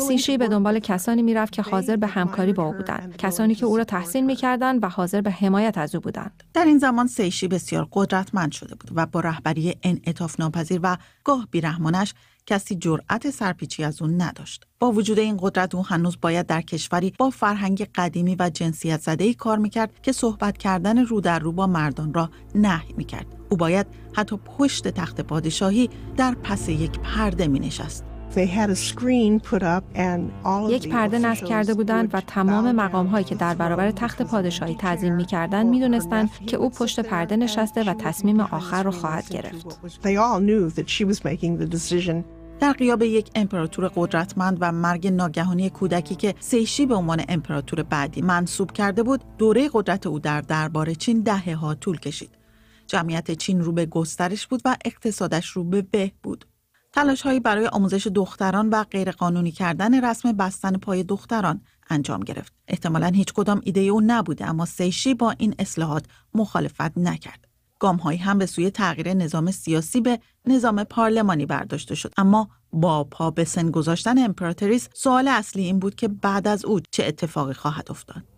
سینشی به دنبال کسانی میرفت که حاضر به همکاری با او بودند کسانی که او را تحسین میکردند و حاضر به حمایت از او بودند در این زمان سیشی بسیار قدرتمند شده بود و با رهبری انعطاف ناپذیر و گاه بیرحمانش کسی جرأت سرپیچی از او نداشت با وجود این قدرت او هنوز باید در کشوری با فرهنگ قدیمی و جنسیت زده کار میکرد که صحبت کردن رو در رو با مردان را نهی میکرد او باید حتی پشت تخت پادشاهی در پس یک پرده می نشست. یک پرده نصب کرده بودند و تمام مقام هایی که در برابر تخت پادشاهی تعظیم می کردند می دونستند که او پشت پرده نشسته و تصمیم آخر را خواهد گرفت. در قیاب یک امپراتور قدرتمند و مرگ ناگهانی کودکی که سیشی به عنوان امپراتور بعدی منصوب کرده بود، دوره قدرت او در دربار چین دهه ها طول کشید. جمعیت چین رو به گسترش بود و اقتصادش رو به به بود. تلاش هایی برای آموزش دختران و غیرقانونی کردن رسم بستن پای دختران انجام گرفت. احتمالا هیچ کدام ایده او نبوده اما سیشی با این اصلاحات مخالفت نکرد. گام هایی هم به سوی تغییر نظام سیاسی به نظام پارلمانی برداشته شد اما با پا به سن گذاشتن امپراتریس سوال اصلی این بود که بعد از او چه اتفاقی خواهد افتاد.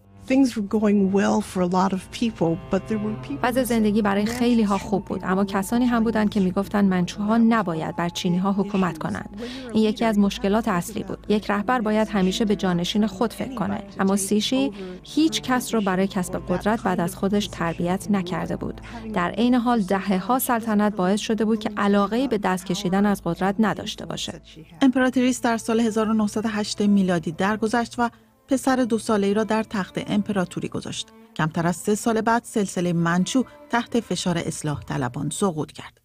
وضع زندگی برای خیلی ها خوب بود اما کسانی هم بودند که میگفتند منچوها نباید بر چینی ها حکومت کنند این یکی از مشکلات اصلی بود یک رهبر باید همیشه به جانشین خود فکر کنه اما سیشی هیچ کس رو برای کسب قدرت بعد از خودش تربیت نکرده بود در عین حال دهه ها سلطنت باعث شده بود که علاقه به دست کشیدن از قدرت نداشته باشه امپراتوریس در سال 1908 میلادی درگذشت و پسر دو ساله ای را در تخت امپراتوری گذاشت. کمتر از سه سال بعد سلسله منچو تحت فشار اصلاح طلبان سقوط کرد.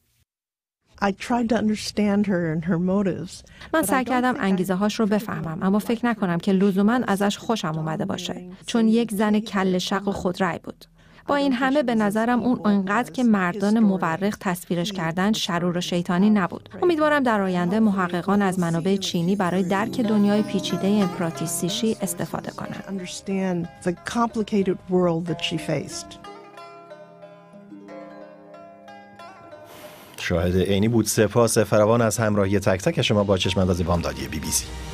من سعی کردم انگیزه هاش رو بفهمم اما فکر نکنم که لزوما ازش خوشم اومده باشه چون یک زن کل شق و خود رای بود با این همه به نظرم اون انقدر که مردان مورخ تصویرش کردن شرور و شیطانی نبود امیدوارم در آینده محققان از منابع چینی برای درک دنیای پیچیده امپراتیسیشی استفاده کنند شاهد عینی بود سپاس فراوان از همراهی تک تک شما با اندازی بامدادی بی بی سی